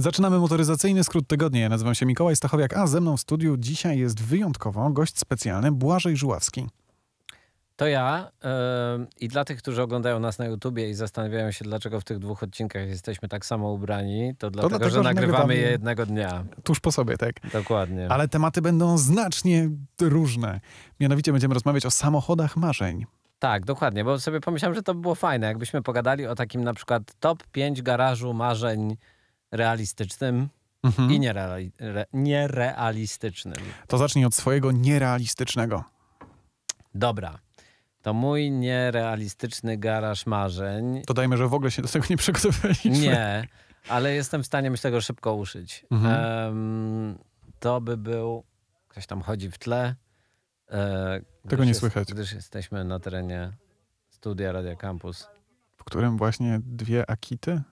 Zaczynamy motoryzacyjny skrót tygodnia. Ja nazywam się Mikołaj Stachowiak, a ze mną w studiu dzisiaj jest wyjątkowo gość specjalny Błażej Żuławski. To ja i dla tych, którzy oglądają nas na YouTubie i zastanawiają się, dlaczego w tych dwóch odcinkach jesteśmy tak samo ubrani, to dlatego, to dlatego że, nagrywamy je jednego dnia. Tuż po sobie, tak. Dokładnie. Ale tematy będą znacznie różne. Mianowicie będziemy rozmawiać o samochodach marzeń. Tak, dokładnie, bo sobie pomyślałem, że to by było fajne, jakbyśmy pogadali o takim na przykład top 5 garażu marzeń realistycznym mhm. i niereali re nierealistycznym. To zacznij od swojego nierealistycznego. Dobra. To mój nierealistyczny garaż marzeń. Dodajmy, że w ogóle się do tego nie przygotowaliśmy. Nie, ale jestem w stanie myślę go szybko uszyć. Mhm. Um, to by był. Ktoś tam chodzi w tle. E, tego nie jest, słychać. Gdyż jesteśmy na terenie studia Radia Campus. W którym właśnie dwie akity?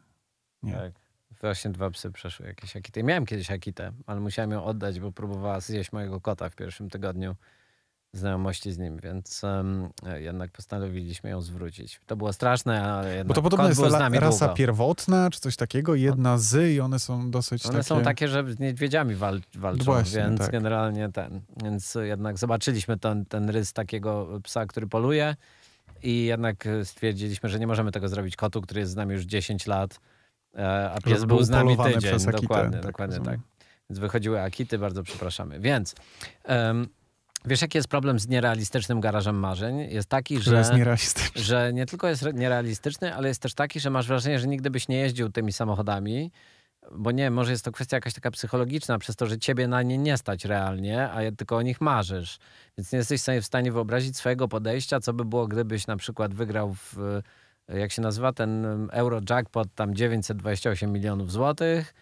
Nie. Tak. Właśnie dwa psy przeszły jakieś akity. Miałem kiedyś akitę, ale musiałem ją oddać, bo próbowała zjeść mojego kota w pierwszym tygodniu znajomości z nim, więc um, jednak postanowiliśmy ją zwrócić. To było straszne, ale jednak Bo to podobno jest la, rasa długo. pierwotna, czy coś takiego, jedna z i one są dosyć one takie... One są takie, że z niedźwiedziami wal, walczą, no Właśnie, więc tak. generalnie ten. Więc jednak zobaczyliśmy ten, ten rys takiego psa, który poluje i jednak stwierdziliśmy, że nie możemy tego zrobić kotu, który jest z nami już 10 lat E, a pies był, był z nami tydzień. Przez dokładnie, tak, dokładnie tak. Więc wychodziły akity, bardzo przepraszamy. Więc... Um, Wiesz, jaki jest problem z nierealistycznym garażem marzeń? Jest taki, że, jest że, nie tylko jest nierealistyczny, ale jest też taki, że masz wrażenie, że nigdy byś nie jeździł tymi samochodami, bo nie, może jest to kwestia jakaś taka psychologiczna, przez to, że ciebie na nie nie stać realnie, a tylko o nich marzysz. Więc nie jesteś w stanie wyobrazić swojego podejścia, co by było, gdybyś na przykład wygrał w jak się nazywa ten Eurojackpot, tam 928 milionów złotych.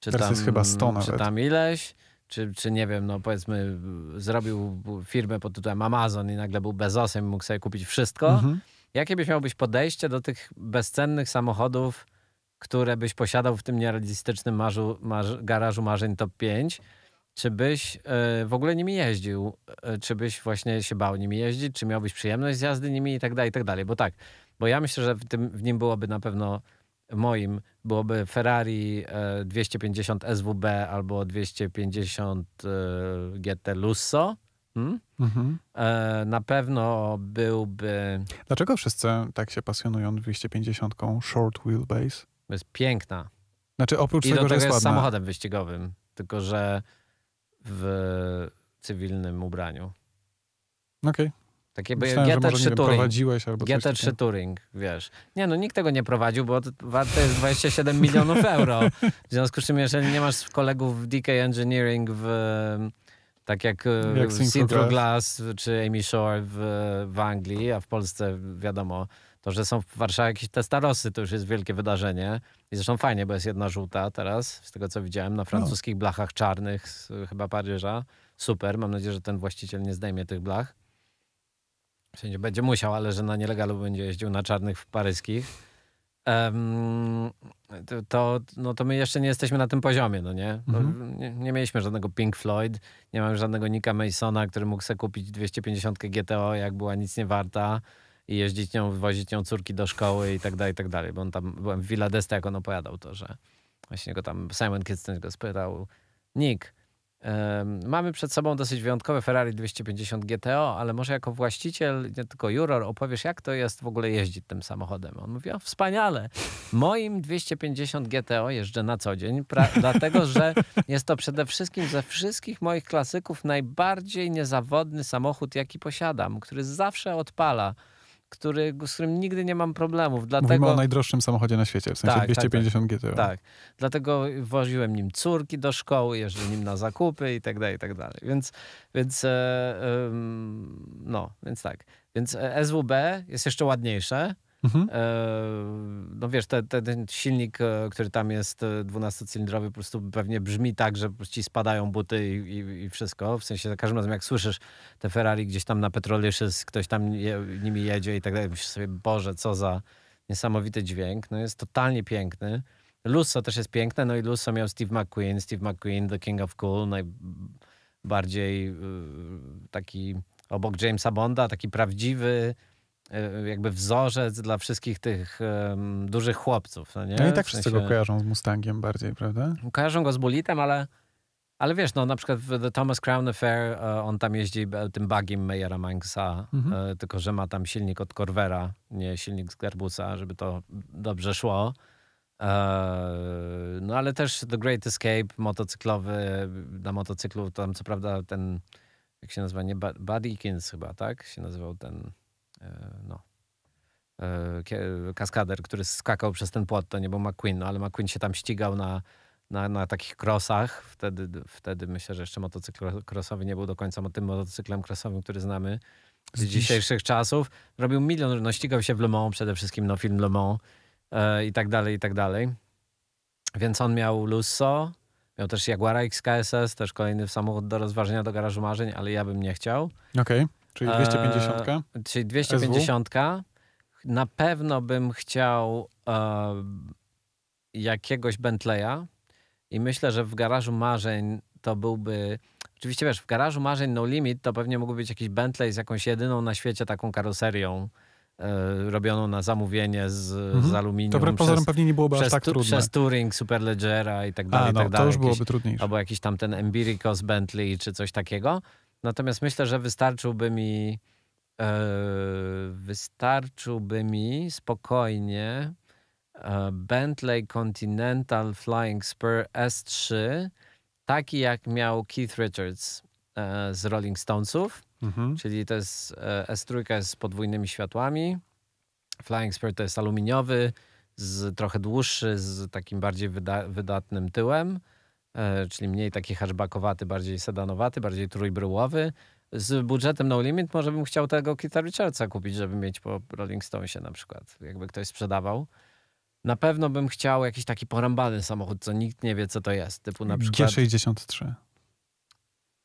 Czy Teraz tam, jest chyba 100 nawet. Czy tam ileś czy, czy nie wiem, no powiedzmy, zrobił firmę pod tytułem Amazon i nagle był Bezosem i mógł sobie kupić wszystko. Mhm. Jakie byś miał być podejście do tych bezcennych samochodów, które byś posiadał w tym nierealistycznym marzu, marz, garażu marzeń top 5? Czy byś y, w ogóle nimi jeździł? Y, czy byś właśnie się bał nimi jeździć? Czy miałbyś przyjemność z jazdy nimi i tak dalej, i tak dalej? Bo tak, bo ja myślę, że w, tym, w nim byłoby na pewno moim byłoby Ferrari 250 e, SWB albo 250 e, GT Lusso. Hmm? Mhm. E, na pewno byłby. Dlaczego wszyscy tak się pasjonują 250 short wheelbase? Jest piękna. Znaczy oprócz I tego, do tego że jest, jest samochodem wyścigowym, tylko że w cywilnym ubraniu. Okej. Okay. Takie Myślałem, GT3 może, Turing. Albo GT3 Turing, wiesz. Nie no, nikt tego nie prowadził, bo warto jest 27 milionów euro. W związku z czym, jeżeli nie masz kolegów w DK Engineering w, tak jak, e, jak Glass czy Amy Shore w, w, Anglii, a w Polsce wiadomo, to, że są w Warszawie jakieś testarosy, to już jest wielkie wydarzenie. I zresztą fajnie, bo jest jedna żółta teraz, z tego co widziałem, na no. francuskich blachach czarnych z chyba Paryża. Super, mam nadzieję, że ten właściciel nie zdejmie tych blach. Wszędzie będzie musiał, ale że na nielegalu będzie jeździł na czarnych w paryskich. to, no to my jeszcze nie jesteśmy na tym poziomie, no nie? No, mhm. nie? nie? mieliśmy żadnego Pink Floyd, nie mam żadnego Nika Masona, który mógł sobie kupić 250 GTO, jak była nic nie warta i jeździć nią, wywozić nią córki do szkoły i tak dalej, i tak dalej. Bo on tam, byłem w Villa Desta, jak on opowiadał to, że właśnie go tam Simon Kitson go spytał, Nick, Mamy przed sobą dosyć wyjątkowe Ferrari 250 GTO, ale może jako właściciel, nie tylko juror, opowiesz, jak to jest w ogóle jeździć tym samochodem. On mówi, o wspaniale, moim 250 GTO jeżdżę na co dzień, dlatego że jest to przede wszystkim ze wszystkich moich klasyków najbardziej niezawodny samochód, jaki posiadam, który zawsze odpala który, z którym nigdy nie mam problemów. Dlatego... Mówimy o najdroższym samochodzie na świecie, w sensie tak, 250 tak, tak. Tak, dlatego woziłem nim córki do szkoły, jeżdżę nim na zakupy i tak dalej, i tak dalej. Więc, więc e, e, no, więc tak. Więc e, SWB jest jeszcze ładniejsze, Mhm. E, no wiesz, te, te, ten silnik, e, który tam jest 12-cylindrowy, e, po prostu pewnie brzmi tak, że ci spadają buty i, i, i, wszystko. W sensie za każdym razem, jak słyszysz te Ferrari gdzieś tam na petroliszy, ktoś tam je, nimi jedzie i tak dalej, myślisz sobie, Boże, co za niesamowity dźwięk. No jest totalnie piękny. Lusso też jest piękne, no i Lusso miał Steve McQueen, Steve McQueen, The King of Cool, najbardziej y, taki obok Jamesa Bonda, taki prawdziwy, E, jakby wzorzec dla wszystkich tych um, dużych chłopców. No, nie? no i tak w wszyscy sensie... go kojarzą z Mustangiem bardziej, prawda? Kojarzą go z Bulitem, ale, ale wiesz, no na przykład w The Thomas Crown Affair e, on tam jeździ e, tym Bugiem Mayera Manxa, mhm. tylko że ma tam silnik od Corvera, nie silnik z Garbusa, żeby to dobrze szło. No ale też The Great Escape motocyklowy, na motocyklu tam co prawda ten, jak się nazywa, nie, Buddy Kins chyba, tak? Się nazywał ten E, no, e, kaskader, który skakał przez ten płot, to nie był McQueen, no, ale McQueen się tam ścigał na, na, na takich krosach. Wtedy, wtedy myślę, że jeszcze motocykl krosowy nie był do końca tym motocyklem krosowym, który znamy z, dzisiejszych czasów. Robił milion, no ścigał się w Le Mans przede wszystkim, no film Le Mans e, i tak dalej, i tak dalej. Więc on miał Lusso, miał też Jaguara XKSS, też kolejny samochód do rozważenia do garażu marzeń, ale ja bym nie chciał. Okej. Okay. Czyli 250? E, czyli 250. Na pewno bym chciał e, jakiegoś Bentleya i myślę, że w garażu marzeń to byłby... Oczywiście wiesz, w garażu marzeń No Limit to pewnie mógłby być jakiś Bentley z jakąś jedyną na świecie taką karoserią e, robioną na zamówienie z, mhm. z aluminium. To pozorem pewnie nie byłoby przez, tak tu, trudne. Przez Turing, Superledgera i tak dalej. A, no, i tak dalej. to już byłoby jakiś, trudniejsze. Albo jakiś tam ten z Bentley czy coś takiego. Natomiast myślę, że wystarczyłby mi yy, wystarczyłby mi spokojnie e, Bentley Continental Flying Spur S3, taki jak miał Keith Richards e, z Rolling Stonesów, mhm. czyli to jest S3 z podwójnymi światłami. Flying Spur to jest aluminiowy, z, trochę dłuższy, z takim bardziej wyda wydatnym tyłem. E, czyli mniej taki hatchbackowaty, bardziej sedanowaty, bardziej trójbryłowy. Z budżetem No Limit może bym chciał tego Kita Richardsa kupić, żeby mieć po Rolling Stonesie na przykład, jakby ktoś sprzedawał. Na pewno bym chciał jakiś taki porąbany samochód, co nikt nie wie, co to jest. Typu na przykład... G63.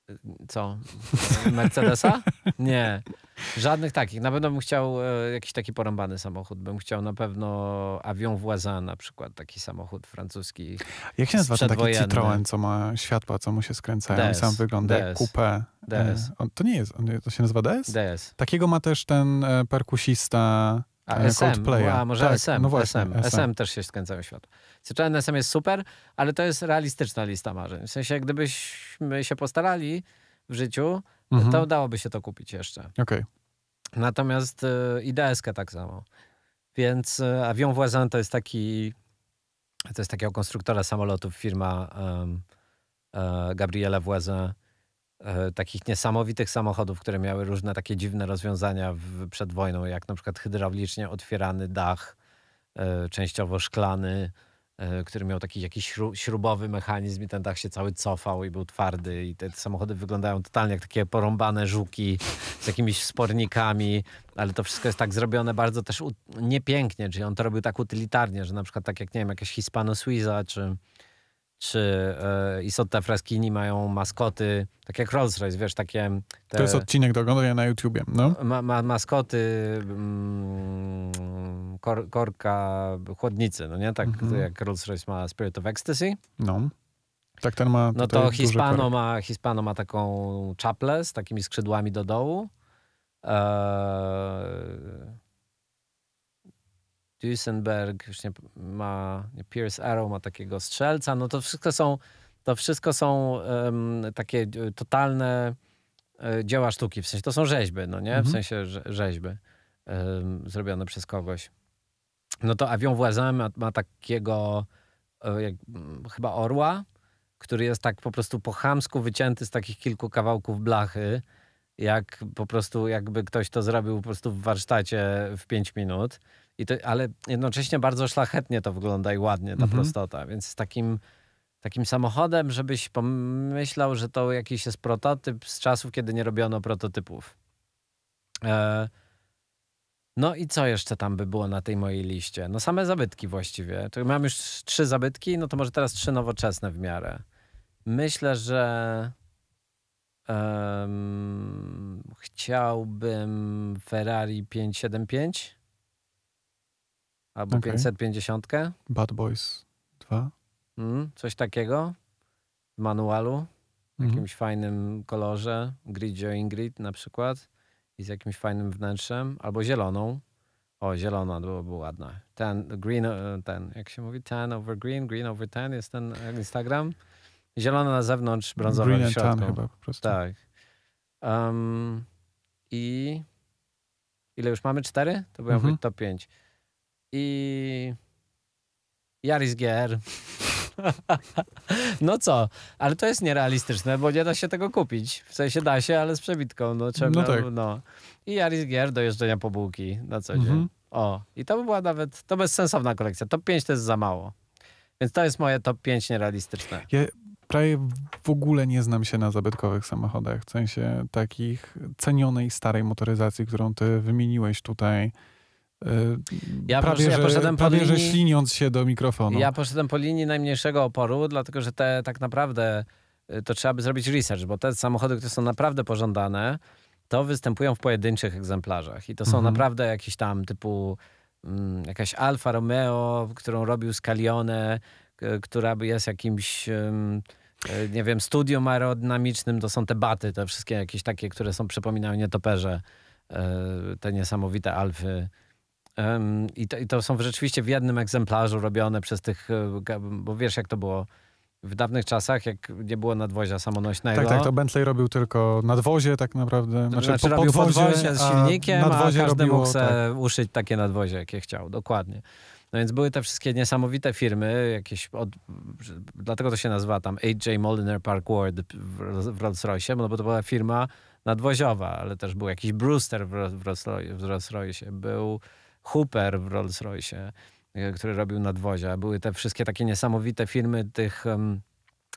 Y, co? Y, Mercedesa? Nie. Żadnych takich. Na pewno bym chciał e, jakiś taki porąbany samochód. Bym chciał na pewno Avion Voisin na przykład, taki samochód francuski. Jak się nazywa ten taki Citroen, co ma światła, co mu się skręcają DS, i sam wygląda DS. coupé? DS. E, on, to nie jest, on, to się nazywa DS? DS. Takiego ma też ten e, perkusista... A e, SM, a może tak, SM, no właśnie, SM. SM. SM też się skręcają światło. Syczałem SM jest super, ale to jest realistyczna lista marzeń. W sensie, gdybyśmy się postarali w życiu, mhm. to udałoby się to kupić jeszcze. Okay. Natomiast y, IDS-kę tak samo. Więc y, Avion Voisin to jest taki, to jest takiego konstruktora samolotów firma y, e, Gabriela Voisin, E, takich niesamowitych samochodów, które miały różne takie dziwne rozwiązania w, przed wojną, jak na przykład hydraulicznie otwierany dach, e, częściowo szklany, e, który miał taki jakiś śrubowy mechanizm i ten dach się cały cofał i był twardy i te samochody wyglądają totalnie jak takie porąbane żuki z jakimiś spornikami, ale to wszystko jest tak zrobione bardzo też niepięknie, czyli on to robił tak utylitarnie, że na przykład tak jak, nie wiem, jakaś Hispano-Suiza czy czy e, Isotta Fraschini mają maskoty, tak jak Rolls Royce, wiesz, takie... Te, to jest odcinek do oglądania na YouTubie, no. Ma, ma, maskoty mm, kor, korka chłodnicy, no nie? Tak mhm. jak Rolls Royce ma Spirit of Ecstasy. No. Tak ten ma No to Hispano ma, Hispano ma taką czaplę z takimi skrzydłami do dołu. Eee Duisenberg, już nie, ma, Pierce Arrow ma takiego strzelca, no to wszystko są, to wszystko są um, takie e, totalne e, dzieła sztuki, w sensie to są rzeźby, no nie? W mhm. sensie rzeźby um, zrobione przez kogoś. No to Avion Voisin ma, ma takiego e, jak, chyba orła, który jest tak po prostu po chamsku wycięty z takich kilku kawałków blachy, jak po prostu jakby ktoś to zrobił po prostu w warsztacie w pięć minut. I to, ale jednocześnie bardzo szlachetnie to wygląda i ładnie, ta mhm. prostota. Więc z takim, takim samochodem, żebyś pomyślał, że to jakiś jest prototyp z czasów, kiedy nie robiono prototypów. E no i co jeszcze tam by było na tej mojej liście? No same zabytki właściwie. To mam już trzy zabytki, no to może teraz trzy nowoczesne w miarę. Myślę, że um, chciałbym Ferrari 575 albo okay. 550. Bad Boys 2. Mm, coś takiego w manualu, w mhm. jakimś mm -hmm. fajnym kolorze, Grigio Ingrid na przykład i z jakimś fajnym wnętrzem, albo zieloną. O, zielona byłoby ładna. Ten, green, e, ten, jak się mówi, ten over green, green over ten jest ten e, Instagram. Zielona na zewnątrz, brązowa green w środku. Green chyba po prostu. Tak. Um, I ile już mamy? Cztery? To byłoby mhm. top pięć i Jaris GR. No co, ale to jest nierealistyczne, bo nie da się tego kupić. W sensie da się, ale z przebitką. No, czemu no, tak. no. I Jaris GR do jeżdżenia po bułki na co mhm. dzień. Mhm. O, i to by była nawet, to bezsensowna kolekcja. Top 5 to jest za mało. Więc to jest moje top 5 nierealistyczne. Ja prawie w ogóle nie znam się na zabytkowych samochodach, w sensie takich cenionej starej motoryzacji, którą ty wymieniłeś tutaj. E, ja prawie, ja prawie po linii, że śliniąc się do mikrofonu. Ja poszedłem po linii najmniejszego oporu, dlatego że te tak naprawdę y, to trzeba by zrobić research, bo te samochody, które są naprawdę pożądane, to występują w pojedynczych egzemplarzach. I to są mhm. naprawdę jakieś tam typu mm, jakaś Alfa Romeo, którą robił Scalione, która jest jakimś. Y, nie wiem, studium aerodynamicznym to są te baty, te wszystkie jakieś takie, które są przypominają nietoperze, y, te niesamowite alfy. I to, I to są rzeczywiście w jednym egzemplarzu robione przez tych, e, bo wiesz jak to było w dawnych czasach, jak nie było nadwozia samonośnego. Tak, tak, to Bentley robił tylko nadwozie tak naprawdę. Znaczy, znaczy po, robił podwozie, podwozie z silnikiem, a, a każdy robiło, mógł tak. uszyć takie nadwozie, jakie chciał, dokładnie. No więc były te wszystkie niesamowite firmy, jakieś od, dlatego to się nazywa tam AJ Moliner Park Ward w Rolls-Royce, no bo to była firma nadwoziowa, ale też był jakiś Brewster w Rolls-Royce, był Hooper w Rolls-Royce, e, który robił nadwozia. Były te wszystkie takie niesamowite filmy tych... Um,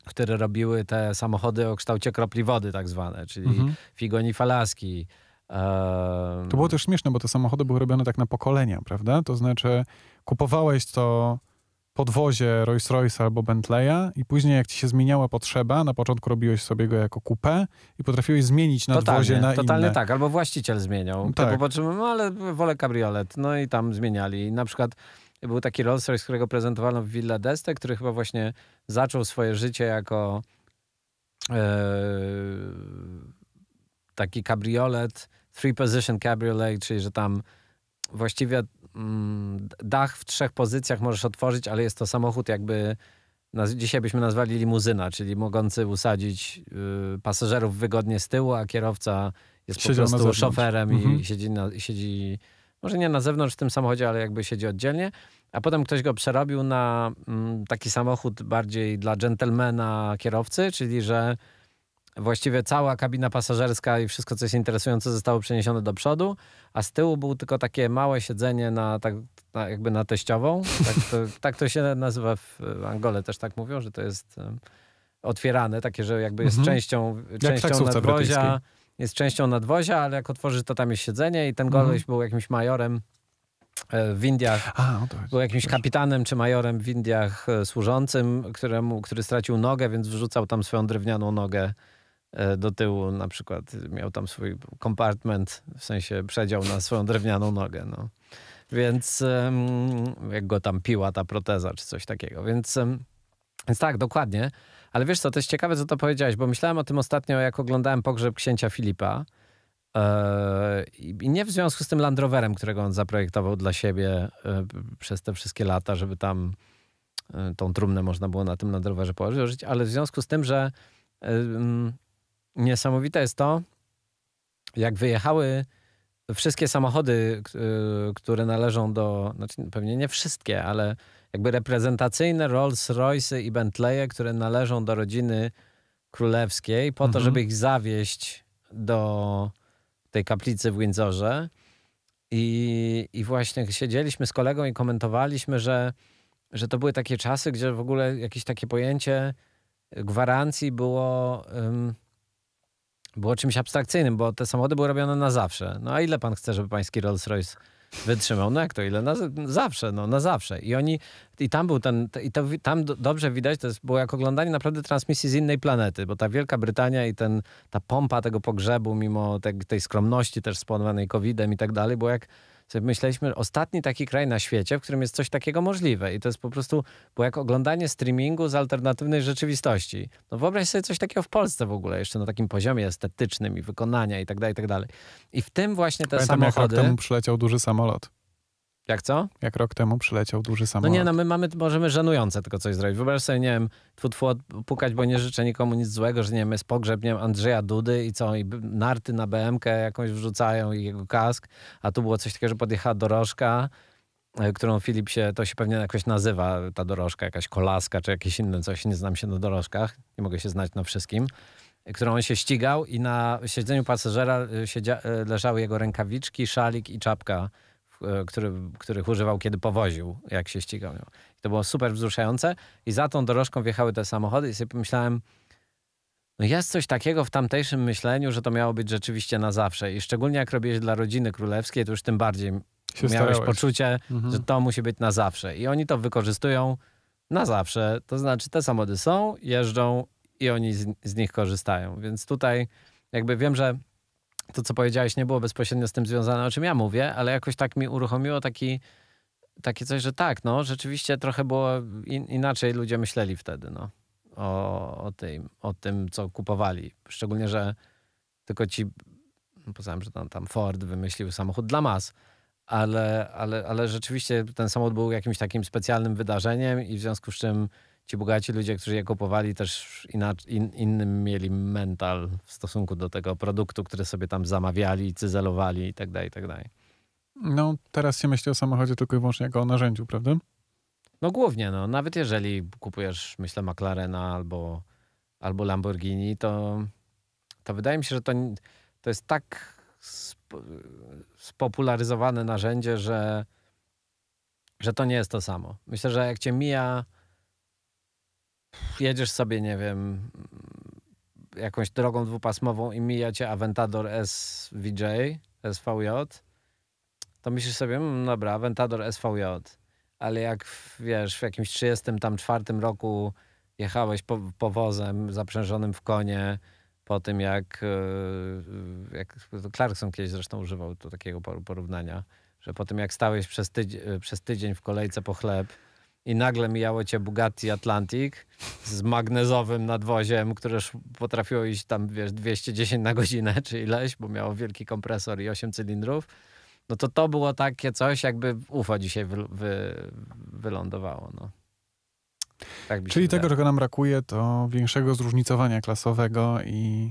które robiły te samochody o kształcie kropli wody, tak zwane, czyli mhm. Figoni Falaski. Um... To było też śmieszne, bo te samochody były robione tak na pokolenia, prawda? To znaczy, kupowałeś to podwozie Rolls Royce albo Bentleya i później jak ci się zmieniała potrzeba, na początku robiłeś sobie go jako kupę i potrafiłeś zmienić na totalnie, na totalnie inne. tak, albo właściciel zmieniał. Tak. Popatrzymy, tak. no ale wolę kabriolet. No i tam zmieniali. I na przykład był taki Rolls Royce, którego prezentowano w Villa d'Este, który chyba właśnie zaczął swoje życie jako e, taki kabriolet, three position cabriolet, czyli że tam właściwie Mm, dach w trzech pozycjach możesz otworzyć, ale jest to samochód jakby, dzisiaj byśmy nazwali limuzyna, czyli mogący usadzić y, pasażerów wygodnie z tyłu, a kierowca jest siedzi po prostu szoferem mhm. i siedzi, na, siedzi, może nie na zewnątrz w tym samochodzie, ale jakby siedzi oddzielnie. A potem ktoś go przerobił na mm, taki samochód bardziej dla dżentelmena kierowcy, czyli że właściwie cała kabina pasażerska i wszystko, co jest interesujące, zostało przeniesione do przodu, a z tyłu było tylko takie małe siedzenie na, tak, na, jakby na teściową. Tak to, tak to się nazywa w Angole, też tak mówią, że to jest otwierane, takie, że jakby jest mhm. częścią, częścią nadwozia. Jest częścią nadwozia, ale jak otworzysz, to tam jest siedzenie i ten mhm. goleś mhm. był jakimś majorem e, w Indiach. A, był jakimś kapitanem czy majorem w Indiach e, służącym, któremu, który stracił nogę, więc wrzucał tam swoją drewnianą nogę E, do tyłu na przykład miał tam swój kompartment, w sensie przedział na swoją drewnianą nogę. No. Więc jak go tam piła ta proteza czy coś takiego. Więc, więc tak, dokładnie. Ale wiesz co, to jest ciekawe, co to powiedziałeś, bo myślałem o tym ostatnio, jak oglądałem pogrzeb księcia Filipa. E, I nie w związku z tym Land Roverem, którego on zaprojektował dla siebie e, przez te wszystkie lata, żeby tam tą trumnę można było na tym Land Roverze położyć, ale w związku z tym, że niesamowite jest to, jak wyjechały wszystkie samochody, y, które należą do, znaczy pewnie nie wszystkie, ale jakby reprezentacyjne Rolls Royce i Bentleye, które należą do rodziny królewskiej, po mhm. to, żeby ich zawieźć do tej kaplicy w Windsorze. I, I właśnie siedzieliśmy z kolegą i komentowaliśmy, że, że to były takie czasy, gdzie w ogóle jakieś takie pojęcie gwarancji było było czymś abstrakcyjnym, bo te samochody były robione na zawsze. No a ile pan chce, żeby pański Rolls-Royce wytrzymał? No jak to ile? Na, zawsze, no na zawsze. I oni, i tam był ten, i to, tam dobrze widać, to jest, było jak oglądanie naprawdę transmisji z innej planety, bo ta Wielka Brytania i ten, ta pompa tego pogrzebu, mimo te, tej skromności też spowodowanej COVID-em i tak dalej, było jak sobie myśleliśmy, ostatni taki kraj na świecie, w którym jest coś takiego możliwe. I to jest po prostu, było jak oglądanie streamingu z alternatywnej rzeczywistości. No wyobraź sobie coś takiego w Polsce w ogóle, jeszcze na takim poziomie estetycznym i wykonania i tak dalej, i tak dalej. I w tym właśnie te Pamiętam, samochody... Jak rok temu przyleciał duży samolot. Jak co? Jak rok temu przyleciał duży no samolot. No nie, no my mamy, możemy żenujące tylko coś zrobić. Wyobraź sobie, nie wiem, tfu, tfu pukać, bo nie życzę nikomu nic złego, że nie wiem, jest pogrzeb, nie wiem, Andrzeja Dudy i co, i narty na BMK jakąś wrzucają i jego kask, a tu było coś takiego, że podjechała dorożka, e, którą Filip się, to się pewnie jakoś nazywa ta dorożka, jakaś kolaska czy jakieś inne coś, nie znam się na dorożkach, nie mogę się znać na wszystkim, e, którą on się ścigał i na siedzeniu pasażera e, leżały jego rękawiczki, szalik i czapka E, który, których używał, kiedy powoził, jak się ścigał. I to było super wzruszające. I za tą dorożką wjechały te samochody i sobie pomyślałem, no jest coś takiego w tamtejszym myśleniu, że to miało być rzeczywiście na zawsze. I szczególnie jak robiłeś dla rodziny królewskiej, to już tym bardziej miałeś starałeś. poczucie, mhm. że to musi być na zawsze. I oni to wykorzystują na zawsze. To znaczy te samochody są, jeżdżą i oni z, z nich korzystają. Więc tutaj jakby wiem, że to, co powiedziałeś, nie było bezpośrednio z tym związane, o czym ja mówię, ale jakoś tak mi uruchomiło taki, takie coś, że tak, no, rzeczywiście trochę było in, inaczej ludzie myśleli wtedy, no, o, o, tym, o tym, co kupowali. Szczególnie, że tylko ci, no, poza tym, że tam, tam Ford wymyślił samochód dla mas, ale, ale, ale rzeczywiście ten samochód był jakimś takim specjalnym wydarzeniem i w związku z czym ci bogaci ludzie, którzy je kupowali, też inaczej, in, innym mieli mental w stosunku do tego produktu, który sobie tam zamawiali, cyzelowali itd., tak itd. Tak no, teraz się myśli o samochodzie tylko i wyłącznie jako o narzędziu, prawda? No głównie, no. Nawet jeżeli kupujesz, myślę, McLarena albo, albo Lamborghini, to, to wydaje mi się, że to, to jest tak sp spopularyzowane narzędzie, że, że to nie jest to samo. Myślę, że jak cię mija jedziesz sobie, nie wiem, mm, jakąś drogą dwupasmową i mija cię Aventador SVJ, SVJ, to myślisz sobie, no dobra, Aventador SVJ. Ale jak wiesz, w jakimś 34 roku jechałeś po, powozem zaprzężonym w konie, po tym jak, e, jak Clarkson kiedyś zresztą używał to takiego porównania, że po tym jak stałeś przez, tydzień, przez tydzień w kolejce po chleb, i nagle mijało cię Bugatti Atlantic z magnezowym nadwoziem, które potrafiło iść tam, wiesz, 210 na godzinę czy ileś, bo miało wielki kompresor i 8 cylindrów, no to to było takie coś, jakby UFO dzisiaj wy, wy, wylądowało, no. Tak Czyli tego, czego nam brakuje, to większego zróżnicowania klasowego i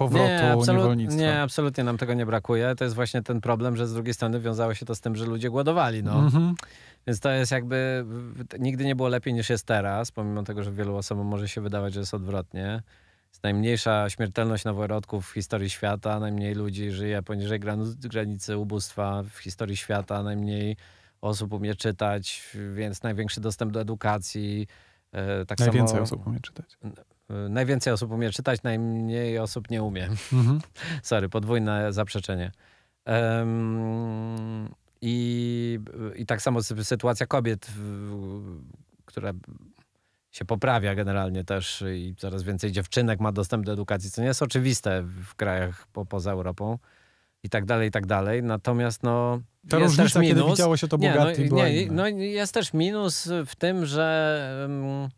powrotu nie, absolut, niewolnictwa. Nie, absolutnie nam tego nie brakuje. To jest właśnie ten problem, że z drugiej strony wiązało się to z tym, że ludzie głodowali. No. Mhm. Więc to jest jakby, nigdy nie było lepiej niż jest teraz, pomimo tego, że wielu osobom może się wydawać, że jest odwrotnie. Jest najmniejsza śmiertelność noworodków w historii świata, najmniej ludzi żyje poniżej granicy ubóstwa w historii świata, najmniej osób umie czytać, więc największy dostęp do edukacji. E, tak Najwięcej samo... osób umie czytać. Y, najwięcej osób umie czytać, najmniej osób nie umie. Mhm. Sorry, podwójne zaprzeczenie. Um, i, I tak samo sytuacja kobiet, która się poprawia generalnie też i coraz więcej dziewczynek ma dostęp do edukacji, co nie jest oczywiste w krajach po, poza Europą i tak dalej, i tak dalej. Natomiast no. Ta jest różnica, też minus. kiedy widziało się to bogaty, nie, no, nie, no, jest też minus w tym, że. Um,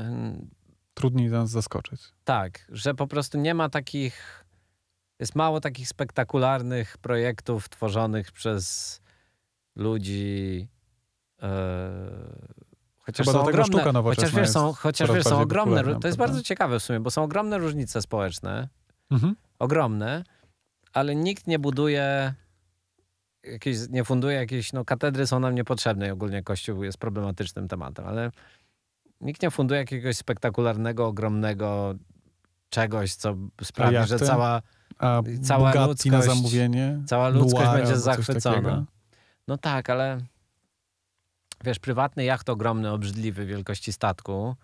um, trudniej nas zaskoczyć. Tak, że po prostu nie ma takich, jest mało takich spektakularnych projektów tworzonych przez ludzi. Yy, chociaż Chyba są ogromne, sztuka nowoczesna chociaż wiesz, są, chociaż wiesz, są ogromne. To jest prawda? bardzo ciekawe w sumie, bo są ogromne różnice społeczne. Mhm. Ogromne, ale nikt nie buduje jakieś, nie funduje jakiejś, no katedry są nam niepotrzebne i ogólnie Kościół jest problematycznym tematem, ale Nikt nie funduje jakiegoś spektakularnego, ogromnego czegoś, co sprawi, że cała, A cała ludzkość, na zamówienie, cała ludzkość Luara, będzie zachwycona. No tak, ale wiesz, prywatny jacht ogromny, obrzydliwy wielkości statku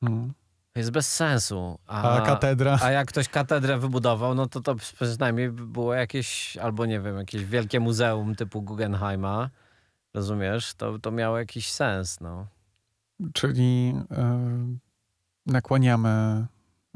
hmm. jest bez sensu. A, a, katedra? A jak ktoś katedrę wybudował, no to to przynajmniej było jakieś, albo nie wiem, jakieś wielkie muzeum typu Guggenheima, rozumiesz? To, to miało jakiś sens, no. Czyli e, nakłaniamy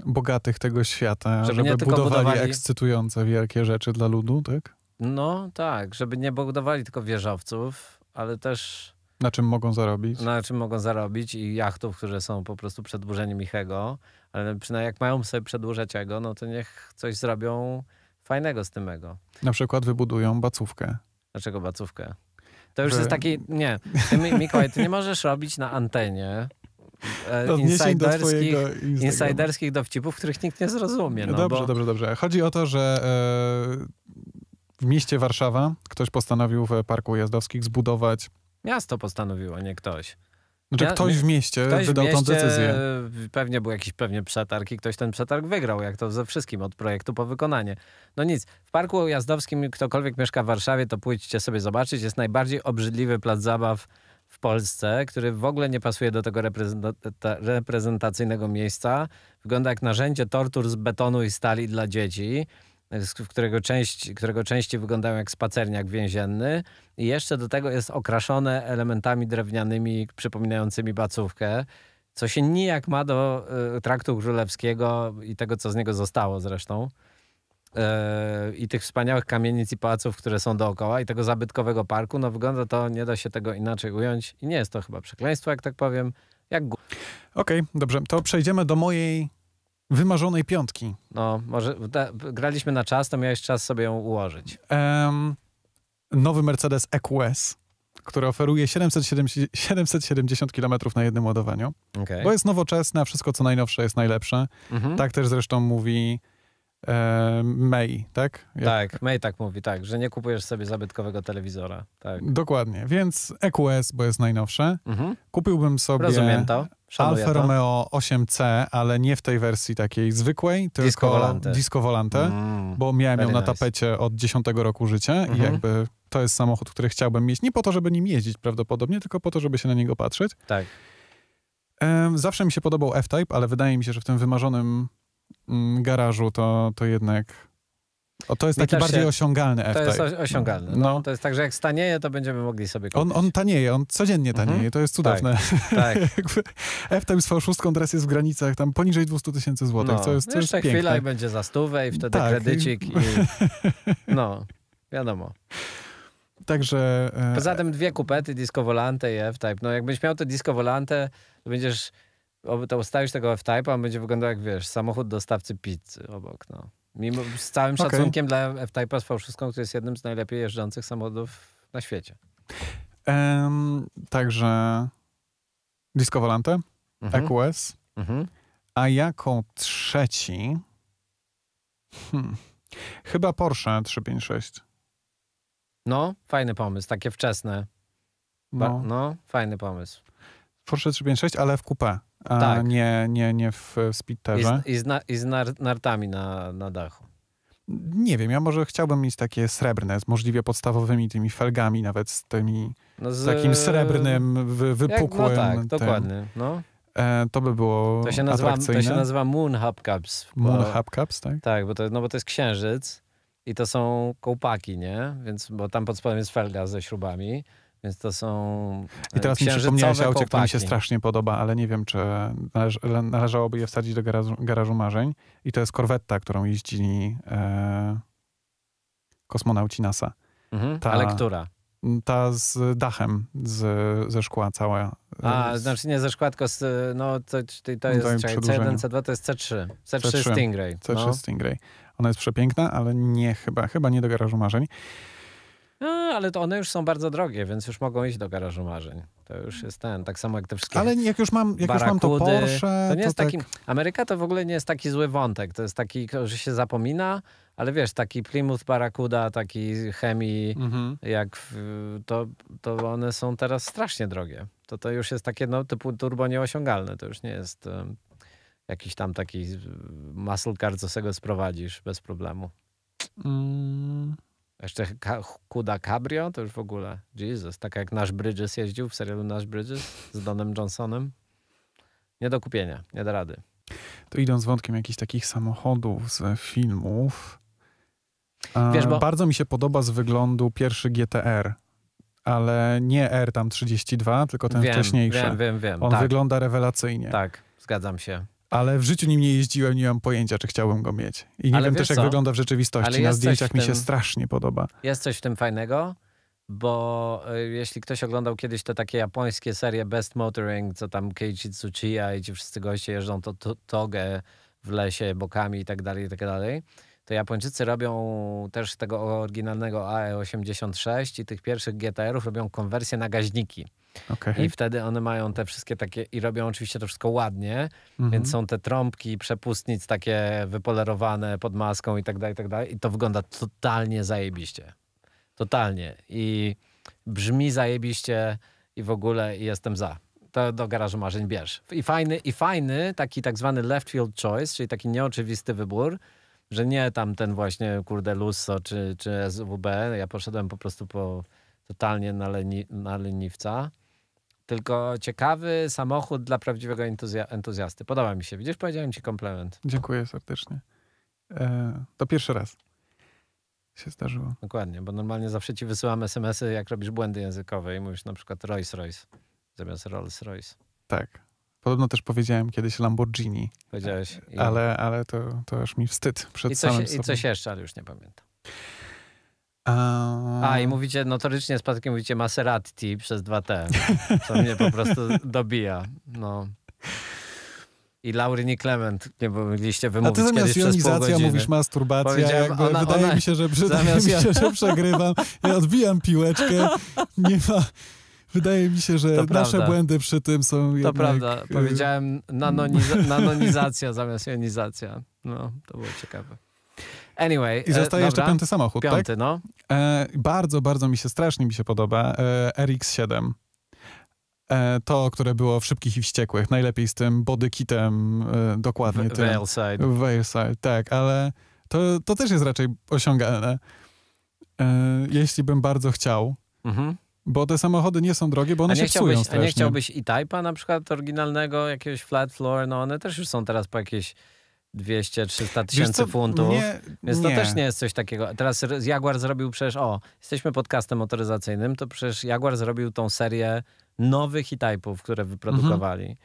bogatych tego świata, żeby, żeby budowali, budowali ekscytujące wielkie rzeczy dla ludu, tak? No tak, żeby nie budowali tylko wieżowców, ale też... Na czym mogą zarobić? Na czym mogą zarobić i jachtów, które są po prostu przedłużeniem ichego, ale przynajmniej jak mają sobie przedłużać jego, no to niech coś zrobią fajnego z tymego. Na przykład wybudują bacówkę. Dlaczego bacówkę? To już że... jest taki, nie. Ty, Mikołaj, ty nie możesz robić na antenie e, insiderskich, do insiderskich dowcipów, których nikt nie zrozumie. No, dobrze, bo... dobrze, dobrze. Chodzi o to, że e, w mieście Warszawa ktoś postanowił w Parku Jazdowskich zbudować... Miasto postanowiło, nie ktoś. Znaczy ja, ktoś w mieście ktoś wydał w mieście, tą decyzję. Pewnie był jakiś pewnie przetarg i ktoś ten przetarg wygrał, jak to ze wszystkim, od projektu po wykonanie. No nic, w Parku Jazdowskim ktokolwiek mieszka w Warszawie, to pójdźcie sobie zobaczyć. Jest najbardziej obrzydliwy plac zabaw w Polsce, który w ogóle nie pasuje do tego reprezentacyjnego miejsca. Wygląda jak narzędzie tortur z betonu i stali dla dzieci którego, część, którego części wyglądają jak spacerniak więzienny i jeszcze do tego jest okraszone elementami drewnianymi przypominającymi bacówkę, co się nijak ma do y, traktu królewskiego i tego, co z niego zostało zresztą. E, I tych wspaniałych kamienic i pałaców, które są dookoła, i tego zabytkowego parku, no wygląda to, nie da się tego inaczej ująć. I nie jest to chyba przekleństwo, jak tak powiem, jak. Okej, okay, dobrze. To przejdziemy do mojej Wymarzonej piątki. No, może da, graliśmy na czas, to miałeś czas sobie ją ułożyć. Um, nowy Mercedes EQS, który oferuje 770, 770 km na jednym ładowaniu. Okay. Bo jest nowoczesne, a wszystko co najnowsze jest najlepsze. Mhm. Tak też zresztą mówi e, May, tak? Jak? Tak, May tak mówi, tak, że nie kupujesz sobie zabytkowego telewizora. Tak. Dokładnie, więc EQS, bo jest najnowsze. Mhm. Kupiłbym sobie... Rozumiem to. Szanuję Alfa to. Romeo 8C, ale nie w tej wersji takiej zwykłej, tylko Disco Volante, disco mm, bo miałem ją na tapecie nice. od 10 roku życia mm -hmm. i mhm. jakby to jest samochód, który chciałbym mieć. Nie po to, żeby nim jeździć prawdopodobnie, tylko po to, żeby się na niego patrzeć. Tak. Zawsze mi się podobał F-Type, ale wydaje mi się, że w tym wymarzonym mm, garażu to, to jednak o, to jest Mi taki bardziej osiągalny F-Type. To jest osiągalny. No. no. To jest tak, że jak stanieje, to będziemy mogli sobie kupić. On, on tanieje, on codziennie mhm. tanieje, mhm. to jest cudowne. Tak. tak. F-Type z V6 teraz jest w granicach tam poniżej 200 tysięcy złotych, no. co jest, co Jeszcze jest chwila i będzie za stówę i wtedy tak. kredycik i... No, wiadomo. Także... E... Poza tym dwie kupety, Disco Volante i F-Type. No jakbyś miał te Disco Volante, to będziesz... To ustawisz tego F-Type'a, on będzie wyglądał jak, wiesz, samochód dostawcy pizzy obok, no. Mimo, z całym szacunkiem okay. dla f type z Fałszyską, który jest jednym z najlepiej jeżdżących samochodów na świecie. Um, także Disco Volante, mhm. EQS, mhm. a jako trzeci hmm, chyba Porsche 356. No, fajny pomysł, takie wczesne. Ba no. no, fajny pomysł. Porsche 356, ale w coupé a tak. nie, nie, nie w splitterze. I z, i z, na, i z nartami na, na dachu. Nie wiem, ja może chciałbym mieć takie srebrne, z możliwie podstawowymi tymi felgami, nawet z tymi no z, takim srebrnym, wy, wypukłym. Jak, no tak, dokładnie. No. E, to by było to się nazywa, To się nazywa Moon Hubcaps. Moon Hubcaps, tak? Tak, bo to, no bo to jest księżyc i to są kołpaki, nie? Więc, bo tam pod spodem jest felga ze śrubami więc to są. I teraz mi przypomniałeś aucie, który mi się strasznie podoba, ale nie wiem, czy należałoby je wsadzić do garażu, garażu marzeń. I to jest korwetta, którą jeździli e, kosmonauci NASA. Mhm, ta, ale która? Ta z dachem, z, ze szkła cała. A, z, znaczy nie ze szkła, tylko z, no, to, to jest C1, C2, to jest C3. C3, C3 Stingray. C3 no. Stingray. Ona jest przepiękna, ale nie chyba, chyba nie do garażu marzeń. No, ale to one już są bardzo drogie, więc już mogą iść do garażu marzeń. To już jest ten, tak samo jak te wszystkie Ale jak już mam, jak już mam to Porsche... To nie to jest tak... taki... Ameryka to w ogóle nie jest taki zły wątek. To jest taki, że się zapomina, ale wiesz, taki Plymouth Barracuda, taki chemii, mhm. jak w, to, to one są teraz strasznie drogie. To to już jest takie no, typu turbo nieosiągalne. To już nie jest um, jakiś tam taki muscle car, co sobie sprowadzisz bez problemu. Mm. Jeszcze Kuda Cabrio to już w ogóle. Jesus, tak jak nasz Bridges jeździł w serialu Nasz Bridges z Donem Johnsonem. Nie do kupienia, nie do rady. To idąc wątkiem jakichś takich samochodów z filmów. E, Wiesz, bo... Bardzo mi się podoba z wyglądu pierwszy GTR, ale nie R tam 32, tylko ten wiem, wcześniejszy. Wiem, wiem, wiem. On tak. wygląda rewelacyjnie. Tak, zgadzam się ale w życiu nim nie jeździłem, nie mam pojęcia, czy chciałbym go mieć. I nie ale wiem też, jak wygląda w rzeczywistości. Ale Na zdjęciach mi się strasznie podoba. Jest coś w tym fajnego, bo y, jeśli ktoś oglądał kiedyś te takie japońskie serie Best Motoring, co tam Keiichi Tsuchiya i ci wszyscy goście jeżdżą to, to togę w lesie, bokami i tak dalej, i tak dalej to Japończycy robią też tego oryginalnego AE86 i tych pierwszych GTR-ów robią konwersję na gaźniki. Okay. I wtedy one mają te wszystkie takie, i robią oczywiście to wszystko ładnie, mhm. więc są te trąbki przepustnic takie wypolerowane pod maską i tak dalej, i tak dalej. I to wygląda totalnie zajebiście. Totalnie. I brzmi zajebiście i w ogóle jestem za. To do garażu marzeń bierz. I fajny, i fajny taki tak zwany left field choice, czyli taki nieoczywisty wybór, że nie tam ten właśnie, kurde, Lusso czy, czy SWB. Ja poszedłem po prostu po totalnie na, leni, na leniwca. Tylko ciekawy samochód dla prawdziwego entuzja entuzjasty. Podoba mi się. Widzisz, powiedziałem ci komplement. Dziękuję serdecznie. E, to pierwszy raz się zdarzyło. Dokładnie, bo normalnie zawsze ci wysyłam SMS-y, jak robisz błędy językowe i mówisz na przykład Rolls Royce zamiast Rolls Royce. Tak. Podobno też powiedziałem kiedyś Lamborghini. Powiedziałeś. I... Ale, ale to, to już mi wstyd przed I coś, samym sobą. I coś jeszcze, ale już nie pamiętam. A, i mówicie notorycznie z Patrykiem mówicie Maserati przez 2T, co mnie po prostu dobija. No. I Lauryni Clement nie mogliście wymówić A ty zamiast jonizacja mówisz masturbacja. Jakby, ona, wydaje ona, mi się, że, zamiast... mi się, że przegrywam. Ja odbijam piłeczkę. Nie ma, Wydaje mi się, że to nasze prawda. błędy przy tym są jednak... To prawda. E, Powiedziałem nanoniza- nanonizacja zamiast jonizacja. No, to było ciekawe. Anyway, I e, zostaje e, jeszcze piąty samochód, tak? piąty, tak? no. E, bardzo, bardzo mi się, strasznie mi się podoba e, RX-7. E, to, które było w Szybkich i Wściekłych. Najlepiej z tym bodykitem kitem, dokładnie w, tym. Veilside. tak, ale to, to też jest raczej osiągalne. Jeśli bym bardzo chciał, mhm. Bo te samochody nie są drogie, bo one się chciałbyś, psują strasznie. A nie chciałbyś i Type'a na przykład oryginalnego, jakiegoś flat floor, no one też już są teraz po jakieś 200-300 tysięcy funtów. Nie, więc to też nie jest coś takiego. Teraz Jaguar zrobił przecież, o, jesteśmy podcastem motoryzacyjnym, to przecież Jaguar zrobił tą serię nowych i typeów które wyprodukowali. Mhm.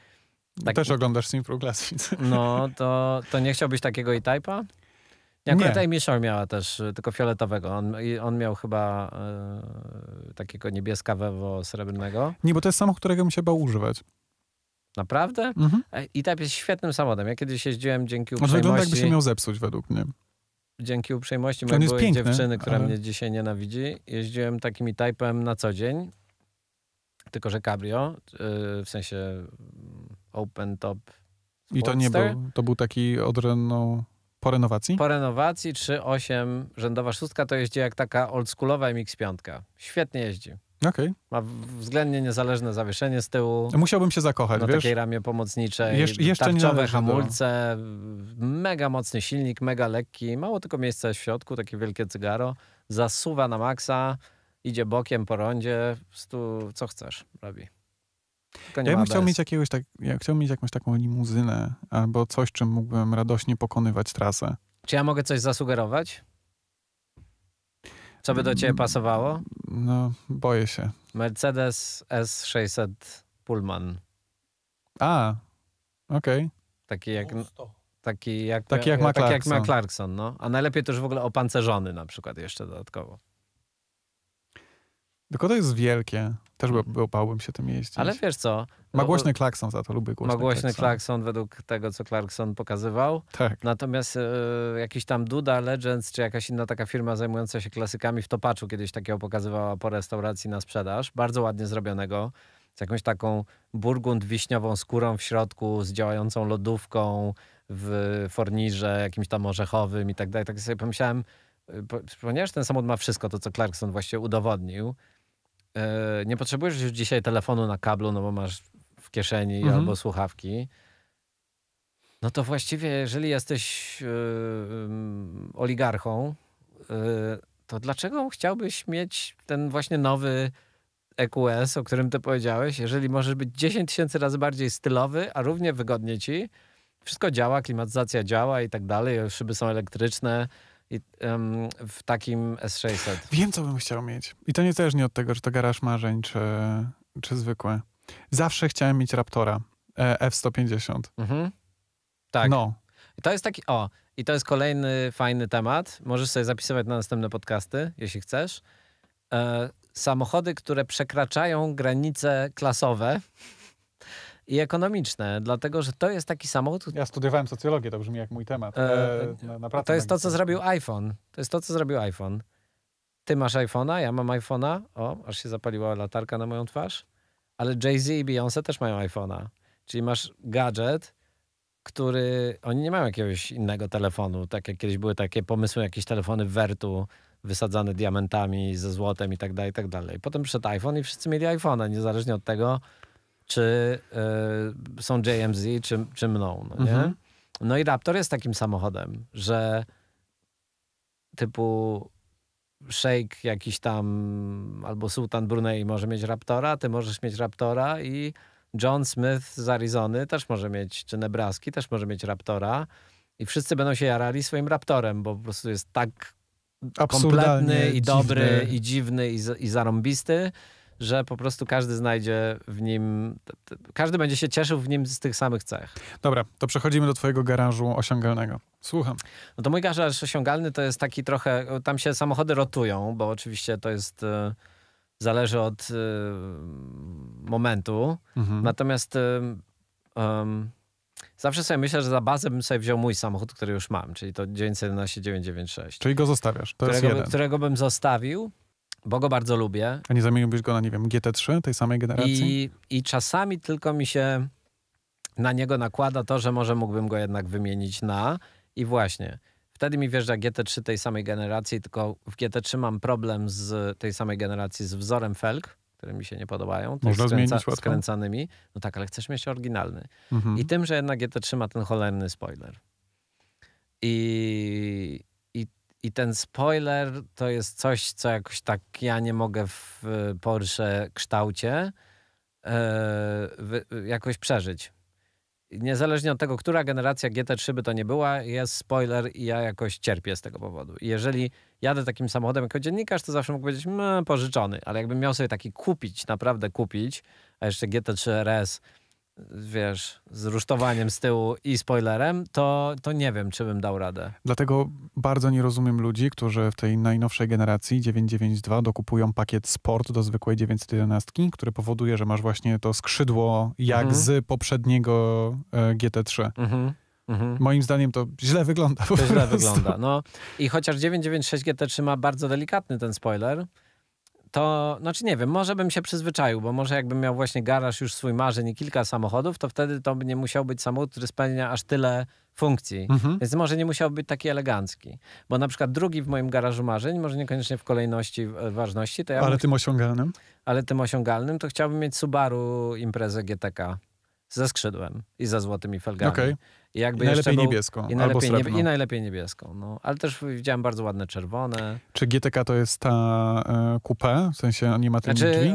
Tak, Też oglądasz Simple Classic. No, to, to nie chciałbyś takiego i typea Akurat Amy Shore miała też, y, tylko fioletowego. On, on miał chyba y, takiego niebieskawewo-srebrnego. Nie, bo to jest samochód, którego bym się bał używać. Naprawdę? Mhm. E, I tak jest świetnym samochodem. Ja kiedyś jeździłem dzięki uprzejmości... On wygląda jakby się miał zepsuć według mnie. Dzięki uprzejmości mojej piękny, dziewczyny, która ale... mnie dzisiaj nienawidzi, jeździłem takimi typem na co dzień. Tylko, że cabrio, y, w sensie mm, open top Sportster. I to nie był, to był taki od po renowacji? Po renowacji 3.8 rzędowa szóstka to jeździ jak taka oldschoolowa MX-5. Świetnie jeździ. Okay. Ma względnie niezależne zawieszenie z tyłu. Musiałbym się zakochać, Na wiesz? takiej ramie pomocniczej, Jesz jeszcze tarczowe hamulce, do... mega mocny silnik, mega lekki, mało tylko miejsca w środku, takie wielkie cygaro. Zasuwa na maksa, idzie bokiem po rondzie, co chcesz robi. Ja bym chciał mieć jakiegoś tak, ja chciał mieć jakąś taką limuzynę albo coś, czym mógłbym radośnie pokonywać trasę. Czy ja mogę coś zasugerować? Co by do ciebie mm, pasowało? No, boję się. Mercedes S600 Pullman. A, okej. Okay. Taki jak... Taki jak, taki jak, ma, taki jak ma Clarkson, no. A najlepiej też w ogóle opancerzony na przykład jeszcze dodatkowo. Tylko to jest wielkie. Też bałbym się tym jeździć. Ale wiesz co? Ma no, głośny klakson za to, lubię głośny Ma głośny klakson, klakson według tego, co Clarkson pokazywał. Tak. Natomiast y, jakiś tam Duda Legends, czy jakaś inna taka firma zajmująca się klasykami w Topaczu kiedyś takiego pokazywała po restauracji na sprzedaż. Bardzo ładnie zrobionego. Z jakąś taką burgund wiśniową skórą w środku, z działającą lodówką w forniże jakimś tam orzechowym i tak dalej. Tak sobie pomyślałem, e, ponieważ ten samochód ma wszystko to, co Clarkson właśnie udowodnił, E, nie potrzebujesz już dzisiaj telefonu na kablu, no bo masz w kieszeni mhm. albo słuchawki. No to właściwie, jeżeli jesteś yy, oligarchą, yy, to dlaczego chciałbyś mieć ten właśnie nowy EQS, o którym ty powiedziałeś, jeżeli możesz być 10 tysięcy razy bardziej stylowy, a równie wygodnie ci. Wszystko działa, klimatyzacja działa i tak dalej, szyby są elektryczne, i, um, w takim S600. Wiem, co bym chciał mieć. I to niezależnie też nie od tego, czy to garaż marzeń, czy, czy zwykłe. Zawsze chciałem mieć Raptora e, F150. Mhm. Tak. No. I to jest taki, o, i to jest kolejny fajny temat. Możesz sobie zapisywać na następne podcasty, jeśli chcesz. E, samochody, które przekraczają granice klasowe i ekonomiczne, dlatego że to jest taki samochód. Ja studiowałem socjologię, to brzmi jak mój temat. E, e na, na to jest to, co zrobił iPhone. To jest to, co zrobił iPhone. Ty masz iPhone'a, ja mam iPhone'a. O, aż się zapaliła latarka na moją twarz. Ale Jay-Z i Beyoncé też mają iPhone'a. Czyli masz gadżet, który. Oni nie mają jakiegoś innego telefonu. Tak jak kiedyś były takie pomysły, jakieś telefony wertu wysadzane diamentami ze złotem i tak dalej, i tak dalej. Potem przyszedł iPhone i wszyscy mieli iPhone'a, niezależnie od tego, czy y, są JMZ, czy, czy mną. No, mhm. no i Raptor jest takim samochodem, że typu szejk jakiś tam albo sułtan Brunei może mieć Raptora, ty możesz mieć Raptora i John Smith z Arizony też może mieć, czy Nebraski też może mieć Raptora i wszyscy będą się jarali swoim Raptorem, bo po prostu jest tak kompletny i dobry i dziwny i, i zarąbisty, że po prostu każdy znajdzie w nim, każdy będzie się cieszył w nim z tych samych cech. Dobra, to przechodzimy do twojego garażu osiągalnego. Słucham. No to mój garaż osiągalny to jest taki trochę, tam się samochody rotują, bo oczywiście to jest, e, zależy od e, momentu. Mhm. Natomiast um, zawsze sobie myślę, że za bazę bym sobie wziął mój samochód, który już mam, czyli to 911 996. Czyli go zostawiasz, to którego, jest jeden. Którego bym zostawił, bo go bardzo lubię. A nie zamieniłbyś go na, nie wiem, GT3 tej samej generacji? I, i czasami tylko mi się na niego nakłada to, że może mógłbym go jednak wymienić na i właśnie. Wtedy mi wjeżdża GT3 tej samej generacji, tylko w GT3 mam problem z tej samej generacji z wzorem Felg, które mi się nie podobają. Można skręca, zmienić łatwo? Skręcanymi. No tak, ale chcesz mieć oryginalny. Mhm. I tym, że jednak GT3 ma ten cholerny spoiler. I, i ten spoiler to jest coś, co jakoś tak ja nie mogę w Porsche kształcie yy, jakoś przeżyć. Niezależnie od tego, która generacja GT3 by to nie była, jest spoiler i ja jakoś cierpię z tego powodu. I jeżeli jadę takim samochodem jako dziennikarz, to zawsze mógł powiedzieć, mm, pożyczony, ale jakbym miał sobie taki kupić, naprawdę kupić, a jeszcze GT3 RS, wiesz, z rusztowaniem z tyłu i spoilerem, to, to nie wiem, czy bym dał radę. Dlatego bardzo nie rozumiem ludzi, którzy w tej najnowszej generacji 992 dokupują pakiet Sport do zwykłej 911, który powoduje, że masz właśnie to skrzydło jak mhm. z poprzedniego e, GT3. Mhm. Mhm. Moim zdaniem to źle wygląda. To źle wygląda. No. I chociaż 996 GT3 ma bardzo delikatny ten spoiler, to znaczy nie wiem, może bym się przyzwyczaił, bo może jakbym miał właśnie garaż już swój marzeń i kilka samochodów, to wtedy to by nie musiał być samochód, który spełnia aż tyle funkcji. Mhm. Więc może nie musiał być taki elegancki. Bo na przykład drugi w moim garażu marzeń, może niekoniecznie w kolejności e, ważności. To ja ale bym... tym osiągalnym? Ale tym osiągalnym to chciałbym mieć Subaru imprezę GTK ze skrzydłem i ze złotymi felgami. Okay. I jakby najlepiej był, niebieską. I najlepiej, albo nie, I najlepiej niebieską. No. Ale też widziałem bardzo ładne czerwone. Czy GTK to jest ta e, W sensie on nie ma tych znaczy, drzwi? E,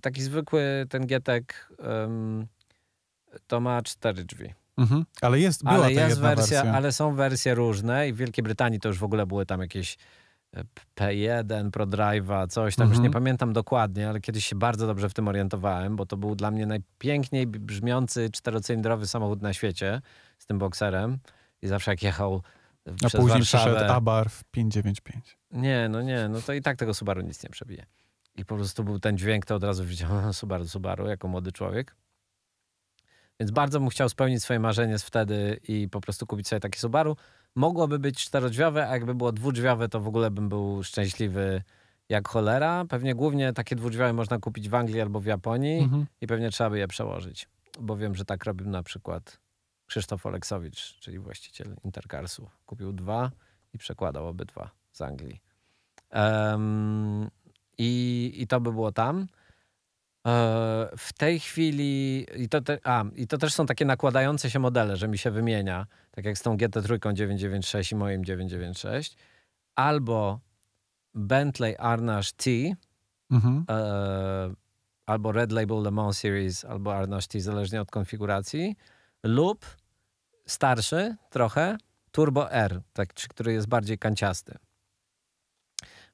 taki zwykły ten GTK to ma cztery drzwi. Mhm. Ale jest, była ale jest wersja, wersja, Ale są wersje różne i w Wielkiej Brytanii to już w ogóle były tam jakieś P1, ProDrive'a, coś tam, mhm. już nie pamiętam dokładnie, ale kiedyś się bardzo dobrze w tym orientowałem, bo to był dla mnie najpiękniej brzmiący czterocylindrowy samochód na świecie z tym bokserem i zawsze jak jechał e, a później Warszawę, przyszedł Abar w 595. Nie, no nie, no to i tak tego Subaru nic nie przebije. I po prostu był ten dźwięk, to od razu widziałem Subaru, Subaru jako młody człowiek. Więc bardzo bym chciał spełnić swoje marzenie z wtedy i po prostu kupić sobie taki Subaru mogłoby być czterodrzwiowe, a jakby było dwudrzwiowe, to w ogóle bym był szczęśliwy jak cholera. Pewnie głównie takie dwudrzwiowe można kupić w Anglii albo w Japonii mhm. i pewnie trzeba by je przełożyć, bo wiem, że tak robił na przykład Krzysztof Oleksowicz, czyli właściciel Intercarsu. Kupił dwa i przekładał obydwa z Anglii. Um, i, I to by było tam. E, w tej chwili, i to, te, a, i to też są takie nakładające się modele, że mi się wymienia, tak jak z tą GT3 996 i moim 996, albo Bentley Arnash T, mhm. e, albo Red Label Le Mans Series, albo Arnash T, zależnie od konfiguracji, lub starszy trochę Turbo R, tak, który jest bardziej kanciasty.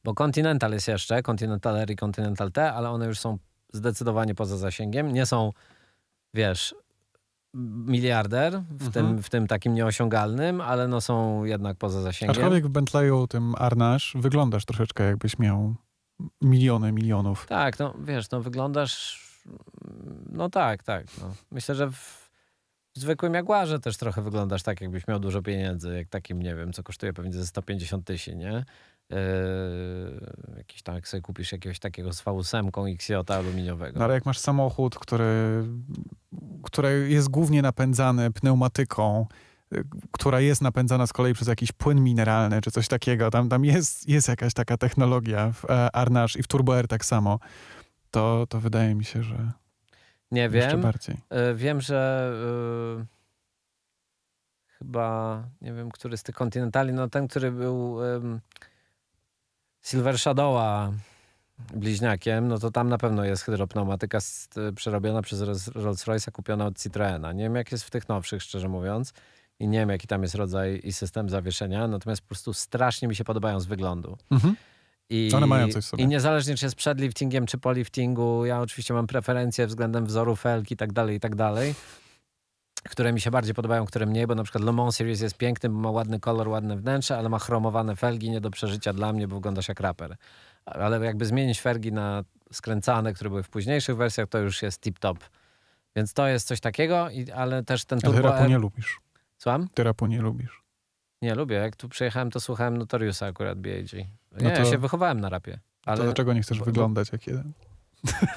Bo Continental jest jeszcze, Continental R i Continental T, ale one już są zdecydowanie poza zasięgiem. Nie są, wiesz, miliarder, w, mhm. tym, w tym takim nieosiągalnym, ale no są jednak poza zasięgiem. Aczkolwiek w Bentleyu, tym Arnasz, wyglądasz troszeczkę jakbyś miał miliony milionów. Tak, no wiesz, no wyglądasz, no tak, tak. No. Myślę, że w zwykłym Jaguarze też trochę wyglądasz tak, jakbyś miał dużo pieniędzy, jak takim, nie wiem, co kosztuje pewnie ze 150 tysięcy, nie? Yy, jakiś tam, jak sobie kupisz jakiegoś takiego z V8 XJ aluminiowego. No ale jak masz samochód, który, który jest głównie napędzany pneumatyką, yy, która jest napędzana z kolei przez jakiś płyn mineralny czy coś takiego, tam, tam jest, jest jakaś taka technologia w e, Arnasz i w Turbo R tak samo, to, to wydaje mi się, że. Nie wiem. Yy, wiem, że. Yy chyba, nie wiem, który z tych kontynentali, no ten, który był um, Silver Shadowa bliźniakiem, no to tam na pewno jest hydropneumatyka y, przerobiona przez Rolls-Royce'a, kupiona od Citroena. Nie wiem, jak jest w tych nowszych, szczerze mówiąc. I nie wiem, jaki tam jest rodzaj i system zawieszenia, natomiast po prostu strasznie mi się podobają z wyglądu. Mhm. I, One mają coś sobie. I niezależnie, czy jest przed liftingiem, czy po liftingu, ja oczywiście mam preferencje względem wzoru felk i tak dalej, i tak dalej które mi się bardziej podobają, które mniej, bo na przykład Le Mans Series jest piękny, bo ma ładny kolor, ładne wnętrze, ale ma chromowane felgi, nie do przeżycia dla mnie, bo wygląda jak raper. Ale jakby zmienić felgi na skręcane, które były w późniejszych wersjach, to już jest tip-top. Więc to jest coś takiego, i, ale też ten turbo... Ale rapu nie lubisz. Słucham? Ty rapu nie lubisz. Nie lubię. Jak tu przyjechałem, to słuchałem Notoriusa akurat B.A.G. No nie, no to, ja się wychowałem na rapie. Ale... To dlaczego nie chcesz bo, wyglądać jak jeden?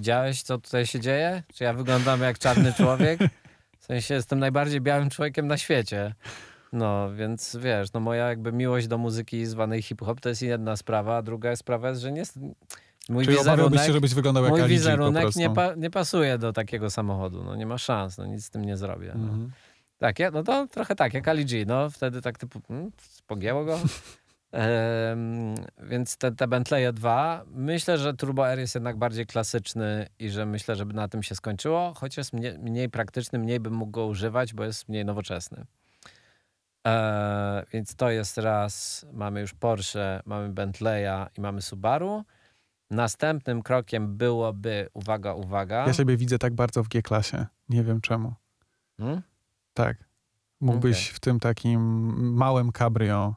Widziałeś, co tutaj się dzieje? Czy ja wyglądam jak czarny człowiek? W sensie jestem najbardziej białym człowiekiem na świecie. No, więc wiesz, no moja jakby miłość do muzyki zwanej hip-hop to jest jedna sprawa, a druga sprawa jest, że nie... Mój Czyli wizerunek, się, żebyś wyglądał jak Mój Aligi, nie, pa, nie pasuje do takiego samochodu, no nie ma szans, no nic z tym nie zrobię. Mm -hmm. no. Mhm. Tak, ja, no to trochę tak, jak Ali G, no wtedy tak typu, hmm, pogięło go, więc te, te Bentleye 2, myślę, że Turbo R jest jednak bardziej klasyczny i że myślę, żeby na tym się skończyło, chociaż mniej, mniej praktyczny, mniej bym mógł go używać, bo jest mniej nowoczesny. E, więc to jest raz, mamy już Porsche, mamy Bentleya i mamy Subaru. Następnym krokiem byłoby, uwaga, uwaga. Ja siebie widzę tak bardzo w G-klasie. Nie wiem czemu. Hmm? Tak. Mógłbyś okay. w tym takim małym cabrio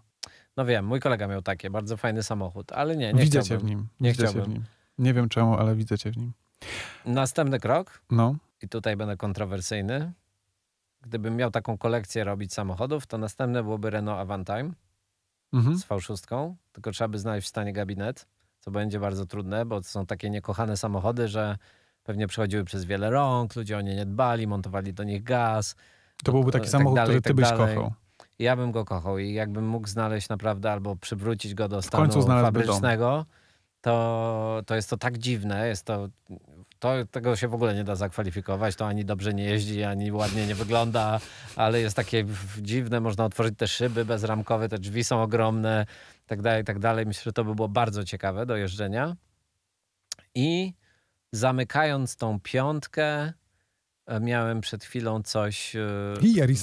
no wiem, mój kolega miał takie, bardzo fajny samochód, ale nie, nie Widzę chciałbym. cię w nim. Nie widzę chciałbym. w nim. Nie wiem czemu, ale widzę cię w nim. Następny krok. No. I tutaj będę kontrowersyjny. Gdybym miał taką kolekcję robić samochodów, to następne byłoby Renault Avantime mhm. z v tylko trzeba by znaleźć w stanie gabinet, co będzie bardzo trudne, bo to są takie niekochane samochody, że pewnie przechodziły przez wiele rąk, ludzie o nie nie dbali, montowali do nich gaz. To byłby taki e, tak samochód, dalej, który ty tak byś dalej. kochał ja bym go kochał i jakbym mógł znaleźć naprawdę albo przywrócić go do stanu fabrycznego, to, to jest to tak dziwne, jest to, to, tego się w ogóle nie da zakwalifikować, to ani dobrze nie jeździ, ani ładnie nie wygląda, ale jest takie dziwne, można otworzyć te szyby bezramkowe, te drzwi są ogromne, tak dalej, tak dalej. Myślę, że to by było bardzo ciekawe do jeżdżenia. I zamykając tą piątkę, E, miałem przed chwilą coś e,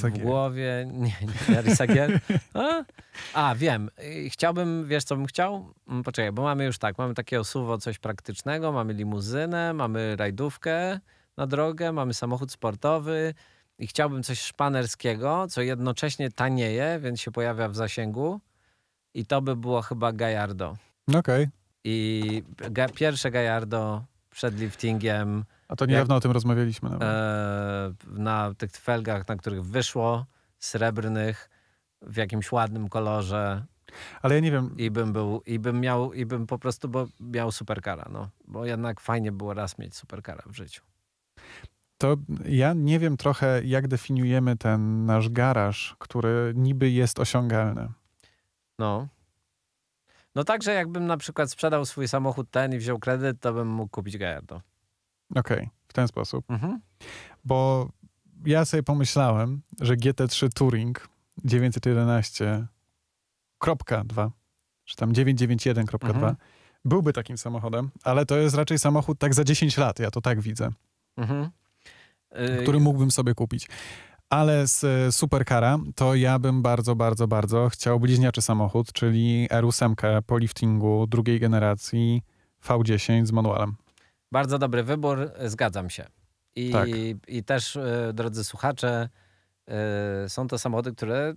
w głowie. Nie, nie Jarisagier. A? A, wiem. Chciałbym, wiesz co bym chciał? Mm, poczekaj, bo mamy już tak, mamy takie osuwo, coś praktycznego, mamy limuzynę, mamy rajdówkę na drogę, mamy samochód sportowy i chciałbym coś szpanerskiego, co jednocześnie tanieje, więc się pojawia w zasięgu i to by było chyba Gajardo. Okej. Okay. I ga pierwsze Gajardo przed liftingiem a to niedawno jak, o tym rozmawialiśmy. Nawet. E, na tych felgach, na których wyszło, srebrnych, w jakimś ładnym kolorze. Ale ja nie wiem. I bym był, i bym miał, i bym po prostu bo miał superkara, no. Bo jednak fajnie było raz mieć superkara w życiu. To ja nie wiem trochę, jak definiujemy ten nasz garaż, który niby jest osiągalny. No. No także jakbym na przykład sprzedał swój samochód ten i wziął kredyt, to bym mógł kupić Gallardo. Okej, okay, w ten sposób. Mhm. Bo ja sobie pomyślałem, że GT3 Touring 911.2, czy tam 991.2 mhm. byłby takim samochodem, ale to jest raczej samochód tak za 10 lat, ja to tak widzę. Mhm. Y, który y, mógłbym sobie kupić. Ale z e, Supercara to ja bym bardzo, bardzo, bardzo chciał bliźniaczy samochód, czyli R8 po liftingu drugiej generacji V10 z manualem. Bardzo dobry wybór, zgadzam się. I, tak. i też, e, drodzy słuchacze, e, są to samochody, które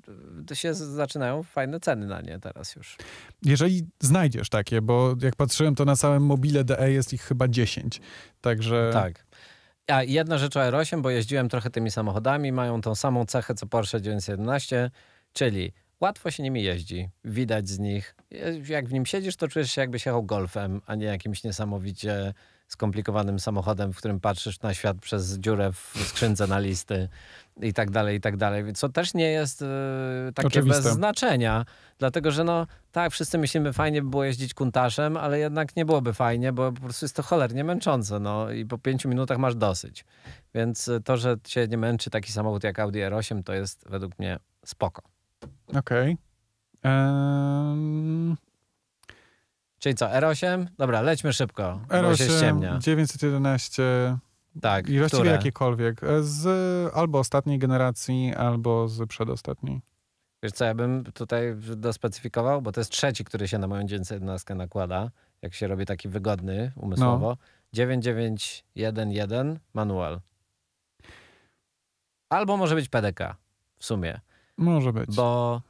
e, się zaczynają fajne ceny na nie teraz już. Jeżeli znajdziesz takie, bo jak patrzyłem, to na całym mobile DE jest ich chyba 10. Także. Tak. A jedna rzecz o R8, bo jeździłem trochę tymi samochodami, mają tą samą cechę co Porsche 911, czyli łatwo się nimi jeździ, widać z nich. Jak w nim siedzisz, to czujesz się jakbyś jechał golfem, a nie jakimś niesamowicie skomplikowanym samochodem, w którym patrzysz na świat przez dziurę w skrzynce na listy i tak dalej, i tak dalej. Co też nie jest y, takie Oczywiste. bez znaczenia, dlatego że no tak, wszyscy myślimy, fajnie by było jeździć kuntaszem, ale jednak nie byłoby fajnie, bo po prostu jest to cholernie męczące, no i po pięciu minutach masz dosyć. Więc e, to, że się nie męczy taki samochód jak Audi R8, to jest według mnie spoko. Okej. Okay. Um... Czyli co, R8? Dobra, lećmy szybko, R8, bo się ściemnia. 911. Tak, I właściwie które? jakiekolwiek. Z albo ostatniej generacji, albo z przedostatniej. Wiesz co, ja bym tutaj dospecyfikował, bo to jest trzeci, który się na moją 911 nakłada, jak się robi taki wygodny umysłowo. No. 9911 manual. Albo może być PDK w sumie. Może być. Bo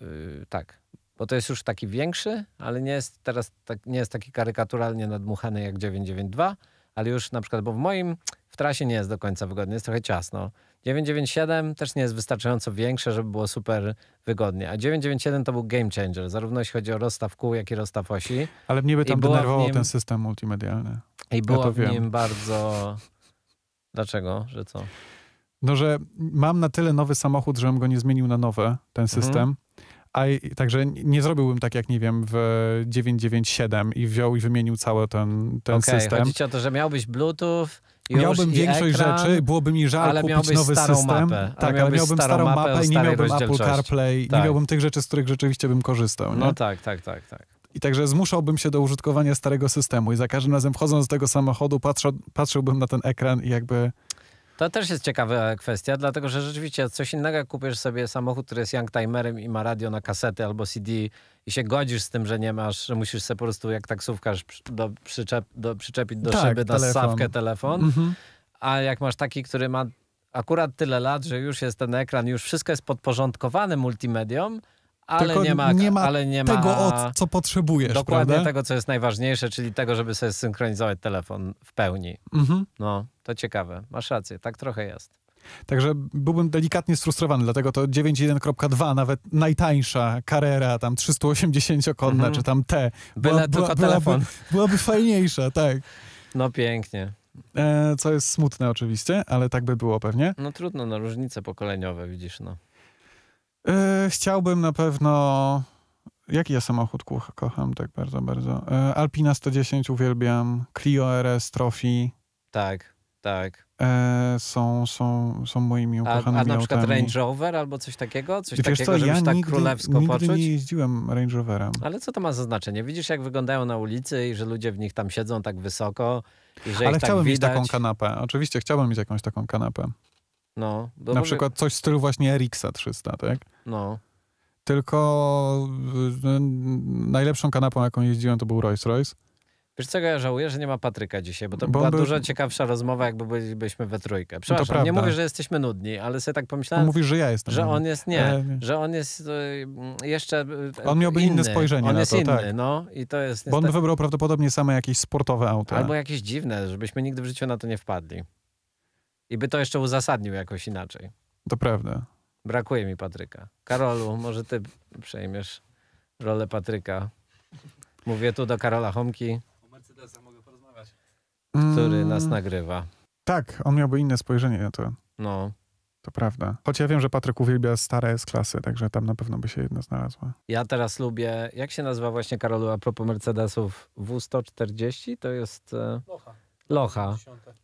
yy, tak, bo to jest już taki większy, ale nie jest teraz tak, nie jest taki karykaturalnie nadmuchany jak 992, ale już na przykład, bo w moim w trasie nie jest do końca wygodnie, jest trochę ciasno. 997 też nie jest wystarczająco większe, żeby było super wygodnie. A 997 to był game changer, zarówno jeśli chodzi o rozstaw kół, jak i rozstaw osi. Ale mnie by tam denerwował ten system multimedialny. I było ja w nim wiem. bardzo... Dlaczego? Że co? No, że mam na tyle nowy samochód, żebym go nie zmienił na nowy, ten mhm. system. Mhm. A także nie zrobiłbym tak, jak nie wiem, w 997 i wziął i wymienił cały ten, ten okay, system. Chodzi ci o to, że miałbyś Bluetooth. Już miałbym większość ekran, rzeczy, byłoby mi żal kupić nowy system. Mapę, tak, ale, miałbym starą mapę i nie miałbym Apple CarPlay, tak. nie miałbym tych rzeczy, z których rzeczywiście bym korzystał. Nie? No tak, tak, tak, tak. I także zmuszałbym się do użytkowania starego systemu i za każdym razem wchodząc z tego samochodu patrzą, patrzyłbym na ten ekran i jakby to też jest ciekawa kwestia, dlatego że rzeczywiście coś innego, jak kupisz sobie samochód, który jest young timerem i ma radio na kasety albo CD i się godzisz z tym, że nie masz, że musisz sobie po prostu jak taksówkarz do, przyczep, do, przyczepić do tak, szyby na telefon. sawkę telefon. Mhm. A jak masz taki, który ma akurat tyle lat, że już jest ten ekran, już wszystko jest podporządkowane multimediom, ale nie ma, nie ma, ale nie ma tego, od, co potrzebujesz. Dokładnie prawda? tego, co jest najważniejsze, czyli tego, żeby sobie synchronizować telefon w pełni. Mhm. No, to ciekawe. Masz rację, tak trochę jest. Także byłbym delikatnie sfrustrowany, dlatego to 9.1.2, nawet najtańsza karera, tam 380-konna, mhm. czy tam T. Byle była, tylko byłaby, telefon. Byłaby fajniejsza, tak. No pięknie. E, co jest smutne oczywiście, ale tak by było pewnie. No trudno, no różnice pokoleniowe widzisz, no. E, chciałbym na pewno. Jaki ja samochód kocham tak bardzo, bardzo? E, Alpina 110 uwielbiam, Clio RS Trophy. Tak, tak. E, są, są, są moimi ukochanymi A, a na przykład Range Rover albo coś takiego? Coś Wiesz takiego, co, żebyś ja tak nigdy, królewsko nigdy poczuć? nie jeździłem Range Roverem. Ale co to ma za znaczenie? Widzisz, jak wyglądają na ulicy i że ludzie w nich tam siedzą tak wysoko i że Ale tak chciałbym tak mieć taką kanapę. Oczywiście chciałbym mieć jakąś taką kanapę. No, na przykład coś w stylu właśnie Erixa 300, tak? No. Tylko y, no, najlepszą kanapą, jaką jeździłem, to był Rolls Royce. Wiesz czego ja żałuję, że nie ma Patryka dzisiaj, bo to bo była by... dużo ciekawsza rozmowa, jakby bylibyśmy we trójkę. Przepraszam, nie mówię, że jesteśmy nudni, ale sobie tak pomyślałem... Mówisz, że ja jestem. Że on jest, nie, e... że on jest y, mm, jeszcze y, On miałby inny. inne spojrzenie on jest to, tak. inny, tak. no i to jest... Niestety... Bo on by wybrał prawdopodobnie same jakieś sportowe auta. Albo jakieś dziwne, żebyśmy nigdy w życiu na to nie wpadli. I by to jeszcze uzasadnił jakoś inaczej. To prawda. Brakuje mi Patryka. Karolu, może ty przejmiesz rolę Patryka. Mówię tu do Karola Homki. O Mercedesa mogę porozmawiać. Który mm. nas nagrywa. Tak, on miałby inne spojrzenie na to. No. To prawda. Choć ja wiem, że Patryk uwielbia stare z klasy także tam na pewno by się jedno znalazło. Ja teraz lubię, jak się nazywa właśnie Karolu a propos Mercedesów? W140 to jest... Locha. E, Locha.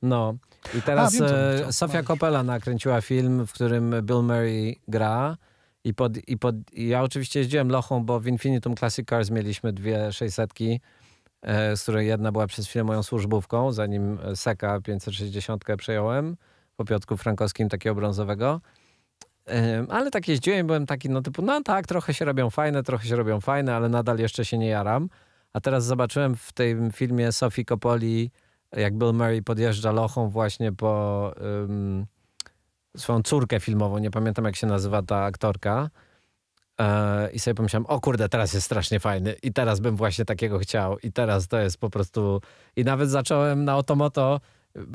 No. I teraz e, A, Sofia Coppola nakręciła film, w którym Bill Murray gra. I, pod, i, pod, i ja oczywiście jeździłem Lochą, bo w Infinitum Classic Cars mieliśmy dwie 600, e, z których jedna była przez chwilę moją służbówką, zanim e, Seka 560 przejąłem po Piotku Frankowskim, takiego brązowego. ale tak jeździłem byłem taki, no typu, no tak, trochę się robią fajne, trochę się robią fajne, ale nadal jeszcze się nie jaram. A teraz zobaczyłem w tym filmie Sofii Coppoli jak Bill Murray podjeżdża lochą właśnie po um, swoją córkę filmową, nie pamiętam jak się nazywa ta aktorka. E, I sobie pomyślałem, o kurde, teraz jest strasznie fajny i teraz bym właśnie takiego chciał i teraz to jest po prostu... I nawet zacząłem na Otomoto,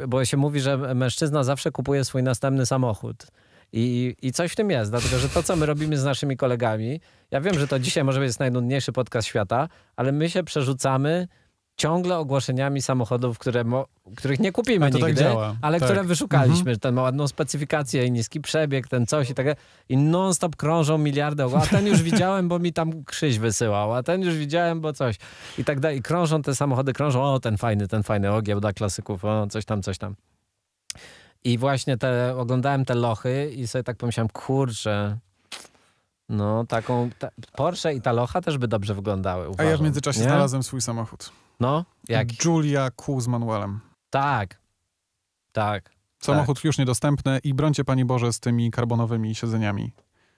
bo się mówi, że mężczyzna zawsze kupuje swój następny samochód. I, I coś w tym jest, dlatego że to, co my robimy z naszymi kolegami, ja wiem, że to dzisiaj może być najnudniejszy podcast świata, ale my się przerzucamy ciągle ogłoszeniami samochodów, które których nie kupimy tak nigdy, tak ale tak. które wyszukaliśmy. Mhm. Ten ładną specyfikację i niski przebieg, ten coś i takie. I non-stop krążą miliardy. A ten już widziałem, bo mi tam Krzyś wysyłał, a ten już widziałem, bo coś. I tak dalej. I krążą te samochody, krążą, o ten fajny, ten fajny, dla klasyków, o coś tam, coś tam. I właśnie te, oglądałem te lochy i sobie tak pomyślałem, kurczę, no taką, ta, Porsche i ta locha też by dobrze wyglądały, uważam, A ja w międzyczasie nie? znalazłem swój samochód. No, jak? Julia Kół z manuelem. Tak, tak. Samochód tak. już niedostępny i brońcie Pani Boże z tymi karbonowymi siedzeniami,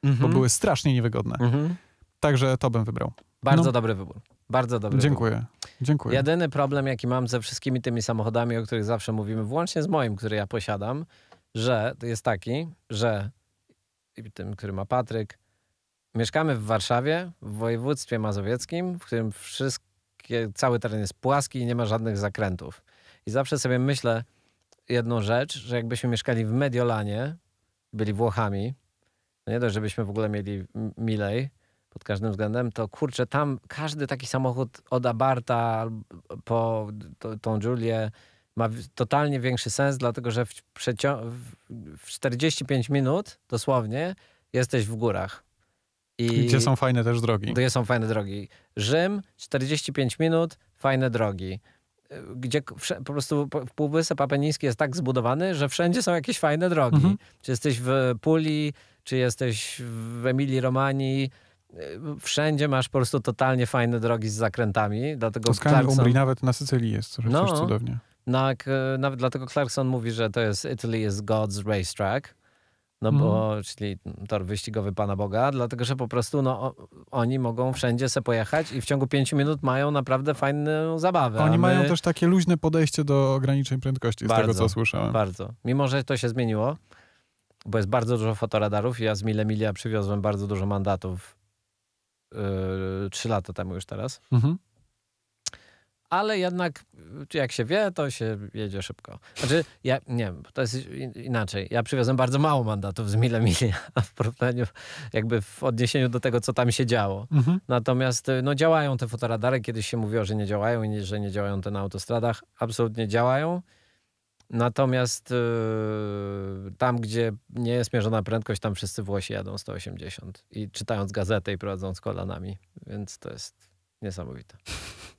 mhm. bo były strasznie niewygodne. Mhm. Także to bym wybrał. Bardzo no. dobry wybór. Bardzo dobry. Dziękuję. Wybór. Dziękuję. Jedyny problem, jaki mam ze wszystkimi tymi samochodami, o których zawsze mówimy, włącznie z moim, który ja posiadam, że jest taki, że tym, który ma Patryk, mieszkamy w Warszawie, w województwie mazowieckim, w którym wszystko cały teren jest płaski i nie ma żadnych zakrętów. I zawsze sobie myślę jedną rzecz, że jakbyśmy mieszkali w Mediolanie, byli Włochami, no nie dość, żebyśmy w ogóle mieli milej pod każdym względem, to kurczę, tam każdy taki samochód od Abarta po tą Julię ma totalnie większy sens, dlatego że w, w 45 minut dosłownie jesteś w górach. I gdzie są fajne też drogi. Gdzie są fajne drogi. Rzym, 45 minut, fajne drogi. E, gdzie po prostu Półwysep Apeniński jest tak zbudowany, że wszędzie są jakieś fajne drogi. Mhm. Czy jesteś w Puli, czy jesteś w Emilii Romanii, e, wszędzie masz po prostu totalnie fajne drogi z zakrętami. Dlatego Toskana, Clarkson... Umbrii, nawet na Sycylii jest no. coś no, cudownie. nawet dlatego Clarkson mówi, że to jest Italy is God's racetrack, no bo, mm. czyli tor wyścigowy Pana Boga, dlatego że po prostu no, oni mogą wszędzie se pojechać i w ciągu pięciu minut mają naprawdę fajną zabawę. Oni my... mają też takie luźne podejście do ograniczeń prędkości, bardzo, z tego co słyszałem. Bardzo. Mimo, że to się zmieniło, bo jest bardzo dużo fotoradarów. Ja z Mile Milia przywiozłem bardzo dużo mandatów yy, trzy yy, lata temu już teraz. Mhm ale jednak y, jak się wie, to się jedzie szybko. Znaczy, ja nie wiem, to jest inaczej. Ja przywiozłem bardzo mało mandatów z Mile Milia w porównaniu, jakby w odniesieniu do tego, co tam się działo. Mhm. Natomiast y, no, działają te fotoradary. Kiedyś się mówiło, że nie działają i że nie działają te na autostradach. Absolutnie działają. Natomiast yy, tam, gdzie nie jest mierzona prędkość, tam wszyscy Włosi jadą 180 i czytając gazetę i prowadząc kolanami. Więc to jest niesamowite.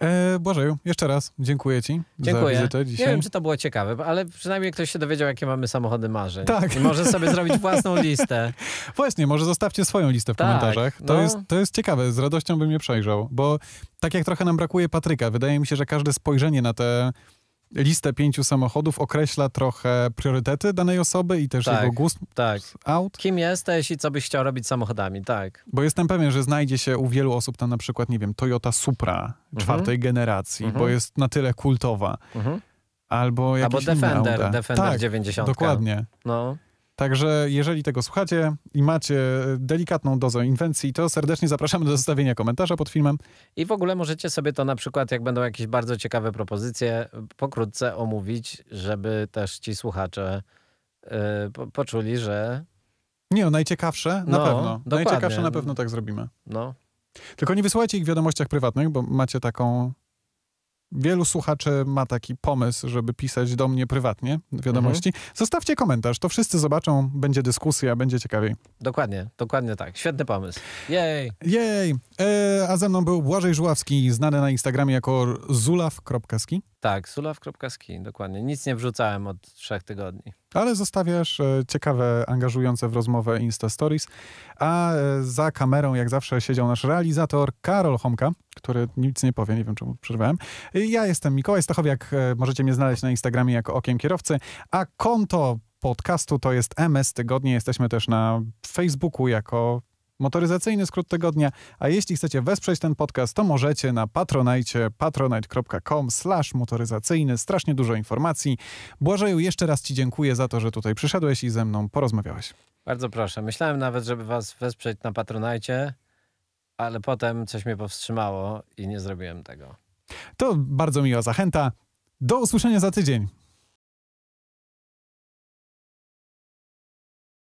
E, Błażeju, jeszcze raz dziękuję Ci dziękuję. za wizytę dzisiaj. Nie wiem, czy to było ciekawe, ale przynajmniej ktoś się dowiedział, jakie mamy samochody marzeń. Tak. I może sobie zrobić własną listę. Właśnie, może zostawcie swoją listę w tak, komentarzach. To, no. jest, to jest ciekawe, z radością bym je przejrzał, bo tak jak trochę nam brakuje Patryka, wydaje mi się, że każde spojrzenie na te listę pięciu samochodów określa trochę priorytety danej osoby i też tak, jego gust tak. Kim jesteś i co byś chciał robić samochodami, tak. Bo jestem pewien, że znajdzie się u wielu osób tam na przykład, nie wiem, Toyota Supra mhm. czwartej mhm. generacji, mhm. bo jest na tyle kultowa. Mhm. Albo jakiś Albo Defender, Defender tak, 90. dokładnie. No. Także jeżeli tego słuchacie i macie e, delikatną dozę inwencji, to serdecznie zapraszamy do zostawienia komentarza pod filmem. I w ogóle możecie sobie to na przykład, jak będą jakieś bardzo ciekawe propozycje, pokrótce omówić, żeby też ci słuchacze yy, po poczuli, że... Nie, no, najciekawsze na no, pewno. Dokładnie. Najciekawsze na pewno tak zrobimy. No. Tylko nie wysyłajcie ich w wiadomościach prywatnych, bo macie taką Wielu słuchaczy ma taki pomysł, żeby pisać do mnie prywatnie wiadomości. Mhm. Zostawcie komentarz, to wszyscy zobaczą, będzie dyskusja, będzie ciekawiej. Dokładnie, dokładnie tak. Świetny pomysł. Jej! Jej! E, a ze mną był Błażej Żuławski, znany na Instagramie jako zulaf.ski. Tak, sulaw.ski, dokładnie. Nic nie wrzucałem od trzech tygodni. Ale zostawiasz e, ciekawe, angażujące w rozmowę Insta Stories. A e, za kamerą, jak zawsze, siedział nasz realizator Karol Homka, który nic nie powie, nie wiem czemu przerwałem. Ja jestem Mikołaj Stachowiak, e, możecie mnie znaleźć na Instagramie jako Okiem Kierowcy, a konto podcastu to jest MS Tygodnie. Jesteśmy też na Facebooku jako Motoryzacyjny skrót tygodnia. A jeśli chcecie wesprzeć ten podcast, to możecie na patronajcie patronite.com slash motoryzacyjny. Strasznie dużo informacji. Błażeju, jeszcze raz Ci dziękuję za to, że tutaj przyszedłeś i ze mną porozmawiałeś. Bardzo proszę. Myślałem nawet, żeby Was wesprzeć na patronajcie, ale potem coś mnie powstrzymało i nie zrobiłem tego. To bardzo miła zachęta. Do usłyszenia za tydzień.